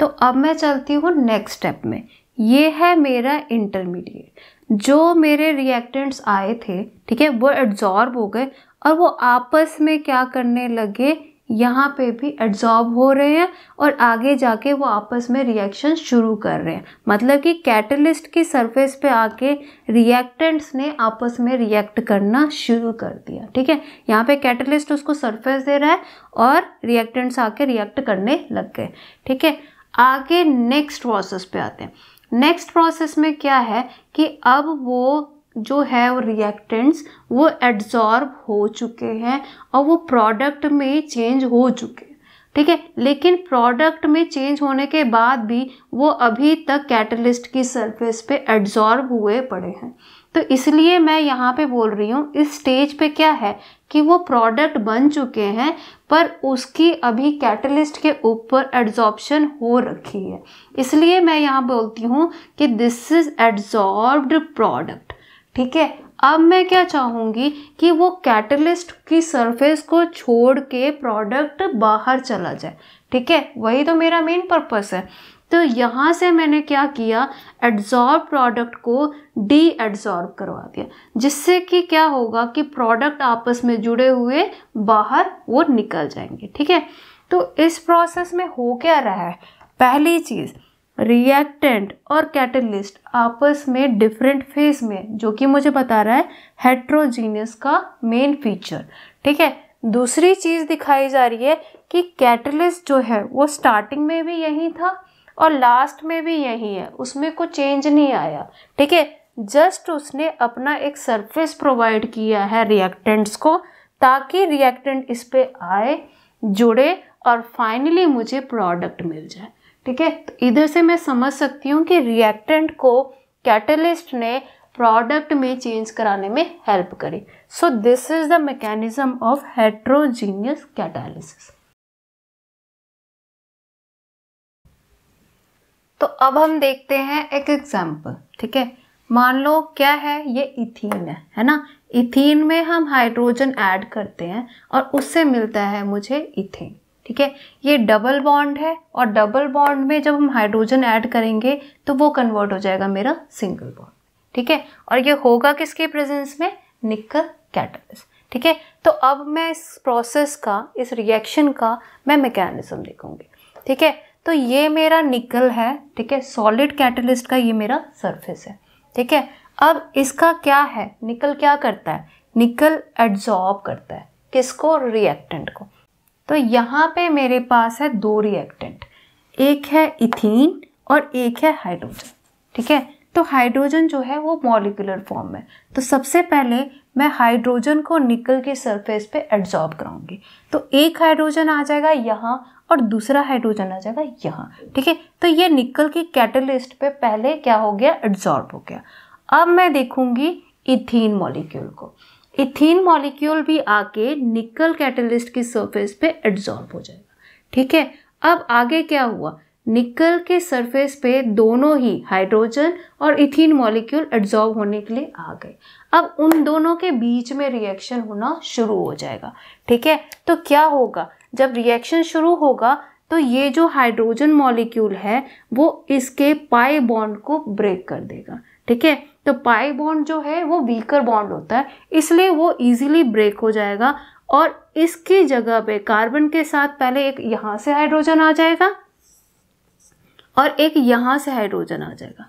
तो अब मैं चलती हूँ नेक्स्ट स्टेप में ये है मेरा इंटरमीडिएट जो मेरे रिएक्टेंट्स आए थे ठीक है वो एड्जॉर्ब हो गए और वो आपस में क्या करने लगे यहाँ पे भी एड्जॉर्ब हो रहे हैं और आगे जाके वो आपस में रिएक्शन शुरू कर रहे हैं मतलब कि कैटलिस्ट की सरफेस पे आके रिएक्टेंट्स ने आपस में रिएक्ट करना शुरू कर दिया ठीक है यहाँ पे कैटलिस्ट उसको सरफेस दे रहा है और रिएक्टेंट्स आके रिएक्ट करने लग गए ठीक है आगे नेक्स्ट प्रोसेस पे आते हैं नेक्स्ट प्रोसेस में क्या है कि अब वो जो है वो रिएक्टेंट्स वो एड्जॉर्ब हो चुके हैं और वो प्रोडक्ट में चेंज हो चुके हैं ठीक है लेकिन प्रोडक्ट में चेंज होने के बाद भी वो अभी तक कैटलिस्ट की सरफेस पे एड्जॉर्ब हुए पड़े हैं तो इसलिए मैं यहाँ पे बोल रही हूँ इस स्टेज पे क्या है कि वो प्रोडक्ट बन चुके हैं पर उसकी अभी कैटलिस्ट के ऊपर एड्जॉर्प्शन हो रखी है इसलिए मैं यहाँ बोलती हूँ कि दिस इज़ एड्जॉर्ब्ड प्रोडक्ट ठीक है अब मैं क्या चाहूँगी कि वो कैटलिस्ट की सरफेस को छोड़ के प्रोडक्ट बाहर चला जाए ठीक है वही तो मेरा मेन पर्पस है तो यहाँ से मैंने क्या किया एड्जॉर्ब प्रोडक्ट को डी एड्जॉर्ब करवा दिया जिससे कि क्या होगा कि प्रोडक्ट आपस में जुड़े हुए बाहर वो निकल जाएंगे ठीक है तो इस प्रोसेस में हो क्या रहा है पहली चीज़ रिएक्टेंट और कैटलिस्ट आपस में डिफरेंट फेज में जो कि मुझे बता रहा है हेट्रोजीनियस का मेन फीचर ठीक है दूसरी चीज़ दिखाई जा रही है कि कैटलिस्ट जो है वो स्टार्टिंग में भी यही था और लास्ट में भी यही है उसमें कुछ चेंज नहीं आया ठीक है जस्ट उसने अपना एक सरफेस प्रोवाइड किया है रिएक्टेंट्स को ताकि रिएक्टेंट इस पर आए जुड़े और फाइनली मुझे प्रोडक्ट मिल जाए ठीक है तो इधर से मैं समझ सकती हूँ कि रिएक्टेंट को कैटलिस्ट ने प्रोडक्ट में चेंज कराने में हेल्प करी so this is the mechanism of heterogeneous catalysis तो अब हम देखते हैं एक एग्जाम्पल ठीक है मान लो क्या है ये इथीन है है ना इथीन में हम हाइड्रोजन ऐड करते हैं और उससे मिलता है मुझे इथेन ठीक है ये डबल बॉन्ड है और डबल बॉन्ड में जब हम हाइड्रोजन ऐड करेंगे तो वो कन्वर्ट हो जाएगा मेरा सिंगल बॉन्ड ठीक है और ये होगा किसके प्रेजेंस में निकल कैटलिस ठीक है तो अब मैं इस प्रोसेस का इस रिएक्शन का मैं मैकेनिज्म देखूंगी ठीक है तो ये मेरा निकल है ठीक है सॉलिड कैटलिस्ट का ये मेरा सरफेस है ठीक है अब इसका क्या है निकल क्या करता है निकल एड्जॉर्ब करता है किसको रिएक्टेंट को तो यहाँ पे मेरे पास है दो रिएक्टेंट एक है इथीन और एक है हाइड्रोजन ठीक है तो हाइड्रोजन जो है वो मॉलिकुलर फॉर्म में तो सबसे पहले मैं हाइड्रोजन को निकल के सरफेस पे एड्जॉर्ब कराऊंगी तो एक हाइड्रोजन आ जाएगा यहाँ और दूसरा हाइड्रोजन आ जाएगा यहाँ ठीक है तो ये निकल की कैटलिस्ट पे पहले क्या हो गया एड्जॉर्ब हो गया अब मैं देखूंगी इथीन मॉलिक्यूल को इथीन मॉलिक्यूल भी आके निकल कैटलिस्ट की सरफेस पे एड्जॉर्ब हो जाएगा ठीक है अब आगे क्या हुआ निकल के सरफेस पे दोनों ही हाइड्रोजन और इथीन मॉलिक्यूल एड्जॉर्ब होने के लिए आ गए अब उन दोनों के बीच में रिएक्शन होना शुरू हो जाएगा ठीक है तो क्या होगा जब रिएक्शन शुरू होगा तो ये जो हाइड्रोजन मॉलिक्यूल है वो इसके पाई बॉन्ड को ब्रेक कर देगा ठीक है तो पाई बॉन्ड जो है वो वीकर बॉन्ड होता है इसलिए वो इजीली ब्रेक हो जाएगा और इसकी जगह पे कार्बन के साथ पहले एक यहाँ से हाइड्रोजन आ जाएगा और एक यहाँ से हाइड्रोजन आ जाएगा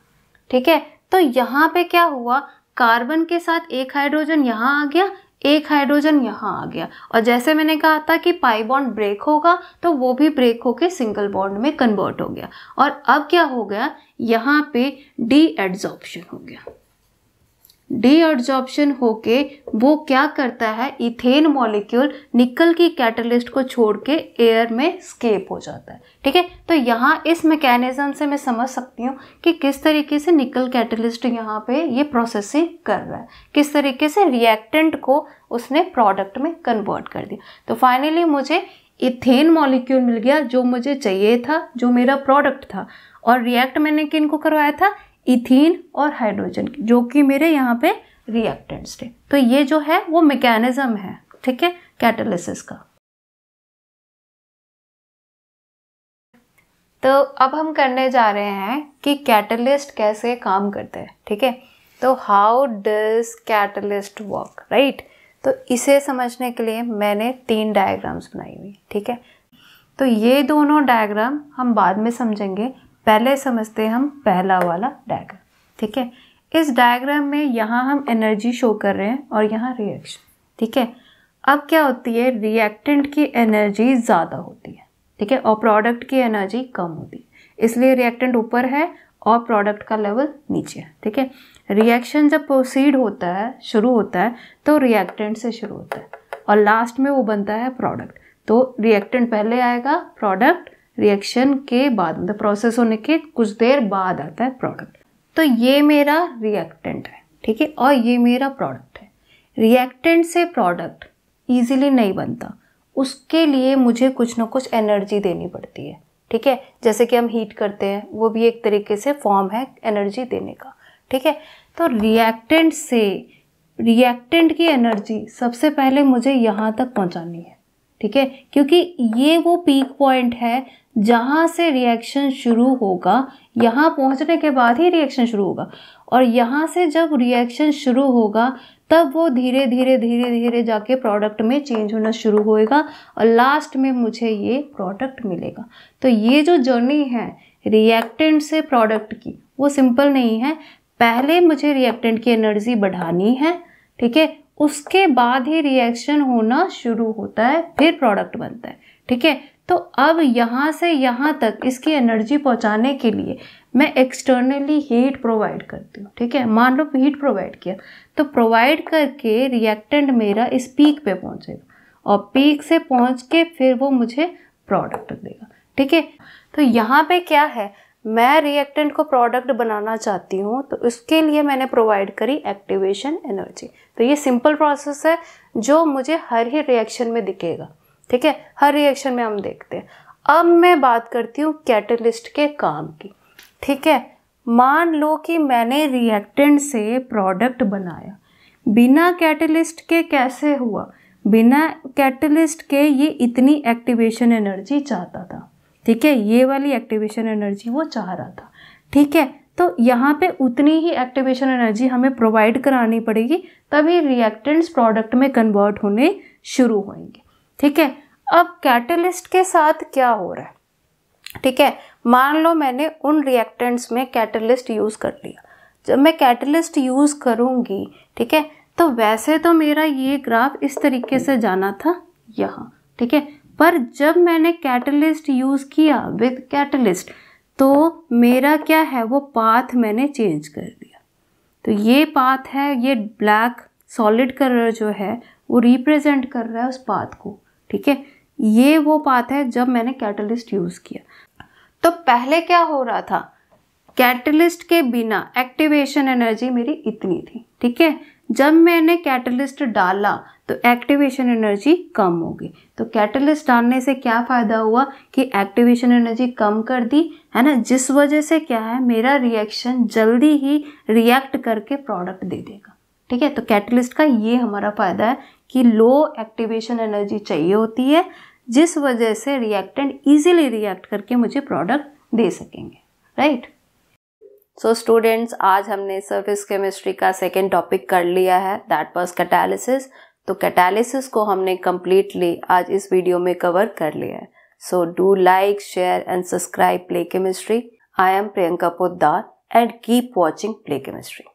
ठीक है तो यहाँ पे क्या हुआ कार्बन के साथ एक हाइड्रोजन यहाँ आ गया एक हाइड्रोजन यहाँ आ गया और जैसे मैंने कहा था कि पाई बॉन्ड ब्रेक होगा तो वो भी ब्रेक होके सिंगल बॉन्ड में कन्वर्ट हो गया और अब क्या हो गया यहाँ पे डी एड्जॉर्प्शन हो गया डी डीऑर्जॉप्शन होके वो क्या करता है इथेन मॉलिक्यूल निकल की कैटलिस्ट को छोड़ के एयर में स्केप हो जाता है ठीक है तो यहाँ इस मैकेनिज्म से मैं समझ सकती हूँ कि किस तरीके से निकल कैटलिस्ट यहाँ पे ये प्रोसेसिंग कर रहा है किस तरीके से रिएक्टेंट को उसने प्रोडक्ट में कन्वर्ट कर दिया तो फाइनली मुझे इथेन मॉलिक्यूल मिल गया जो मुझे चाहिए था जो मेरा प्रोडक्ट था और रिएक्ट मैंने किन को करवाया था इथीन और हाइड्रोजन की जो कि मेरे यहाँ पे रिएक्टेंट्स थे तो ये जो है वो मैकेनिज्म है ठीक है कैटालिसिस का तो अब हम करने जा रहे हैं कि कैटलिस्ट कैसे काम करते हैं ठीक है तो how does catalyst work right तो इसे समझने के लिए मैंने तीन डायग्राम्स बनाई हुई ठीक है तो ये दोनों डायग्राम हम बाद में समझेंगे पहले समझते हैं हम पहला वाला डायग्राम ठीक है इस डायग्राम में यहाँ हम एनर्जी शो कर रहे हैं और यहाँ रिएक्शन ठीक है अब क्या होती है रिएक्टेंट की एनर्जी ज़्यादा होती है ठीक है और प्रोडक्ट की एनर्जी कम होती है इसलिए रिएक्टेंट ऊपर है और प्रोडक्ट का लेवल नीचे है ठीक है रिएक्शन जब प्रोसीड होता है शुरू होता है तो रिएक्टेंट से शुरू होता है और लास्ट में वो बनता है प्रोडक्ट तो रिएक्टेंट पहले आएगा प्रोडक्ट रिएक्शन के बाद मतलब प्रोसेस होने के कुछ देर बाद आता है प्रोडक्ट तो ये मेरा रिएक्टेंट है ठीक है और ये मेरा प्रोडक्ट है रिएक्टेंट से प्रोडक्ट ईजिली नहीं बनता उसके लिए मुझे कुछ ना कुछ एनर्जी देनी पड़ती है ठीक है जैसे कि हम हीट करते हैं वो भी एक तरीके से फॉर्म है एनर्जी देने का ठीक है तो रिएक्टेंट से रिएक्टेंट की एनर्जी सबसे पहले मुझे यहाँ तक पहुँचानी है ठीक है क्योंकि ये वो पीक पॉइंट है जहाँ से रिएक्शन शुरू होगा यहाँ पहुँचने के बाद ही रिएक्शन शुरू होगा और यहाँ से जब रिएक्शन शुरू होगा तब वो धीरे धीरे धीरे धीरे जाके प्रोडक्ट में चेंज होना शुरू होएगा और लास्ट में मुझे ये प्रोडक्ट मिलेगा तो ये जो जर्नी है रिएक्टेंट से प्रोडक्ट की वो सिंपल नहीं है पहले मुझे रिएक्टेंट की एनर्जी बढ़ानी है ठीक है उसके बाद ही रिएक्शन होना शुरू होता है फिर प्रोडक्ट बनता है ठीक है तो अब यहाँ से यहाँ तक इसकी एनर्जी पहुँचाने के लिए मैं एक्सटर्नली हीट प्रोवाइड करती हूँ ठीक है मान लो हीट प्रोवाइड किया तो प्रोवाइड करके रिएक्टेंट मेरा इस पीक पे पहुँचेगा और पीक से पहुँच के फिर वो मुझे प्रोडक्ट देगा ठीक है तो यहाँ पे क्या है मैं रिएक्टेंट को प्रोडक्ट बनाना चाहती हूँ तो उसके लिए मैंने प्रोवाइड करी एक्टिवेशन एनर्जी तो ये सिंपल प्रोसेस है जो मुझे हर ही रिएक्शन में दिखेगा ठीक है हर रिएक्शन में हम देखते हैं अब मैं बात करती हूँ कैटलिस्ट के काम की ठीक है मान लो कि मैंने रिएक्टेंट से प्रोडक्ट बनाया बिना कैटलिस्ट के कैसे हुआ बिना कैटलिस्ट के ये इतनी एक्टिवेशन एनर्जी चाहता था ठीक है ये वाली एक्टिवेशन एनर्जी वो चाह रहा था ठीक है तो यहाँ पे उतनी ही एक्टिवेशन एनर्जी हमें प्रोवाइड करानी पड़ेगी तभी रिएक्टेंट्स प्रोडक्ट में कन्वर्ट होने शुरू होंगे ठीक है अब कैटलिस्ट के साथ क्या हो रहा है ठीक है मान लो मैंने उन रिएक्टेंट्स में कैटलिस्ट यूज़ कर लिया जब मैं कैटलिस्ट यूज़ करूँगी ठीक है तो वैसे तो मेरा ये ग्राफ इस तरीके से जाना था यहाँ ठीक है पर जब मैंने कैटलिस्ट यूज़ किया विद कैटलिस्ट तो मेरा क्या है वो पाथ मैंने चेंज कर दिया तो ये पाथ है ये ब्लैक सॉलिड कलर जो है वो रिप्रेजेंट कर रहा है उस पाथ को ठीक है ये वो बात है जब मैंने कैटलिस्ट यूज़ किया तो पहले क्या हो रहा था कैटलिस्ट के बिना एक्टिवेशन एनर्जी मेरी इतनी थी ठीक है जब मैंने कैटलिस्ट डाला तो एक्टिवेशन एनर्जी कम होगी तो कैटलिस्ट डालने से क्या फ़ायदा हुआ कि एक्टिवेशन एनर्जी कम कर दी है ना जिस वजह से क्या है मेरा रिएक्शन जल्दी ही रिएक्ट करके प्रोडक्ट दे देगा ठीक है तो कैटलिस्ट का ये हमारा फ़ायदा है कि लो एक्टिवेशन एनर्जी चाहिए होती है जिस वजह से रिएक्टेंट इजीली रिएक्ट करके मुझे प्रोडक्ट दे सकेंगे राइट सो स्टूडेंट्स आज हमने सर्फिस केमिस्ट्री का सेकेंड टॉपिक कर लिया है दैट वॉज कैटालिसिस तो कैटालिसिस को हमने कम्प्लीटली आज इस वीडियो में कवर कर लिया है so do like share and subscribe play chemistry I am Priyanka Podar and keep watching play chemistry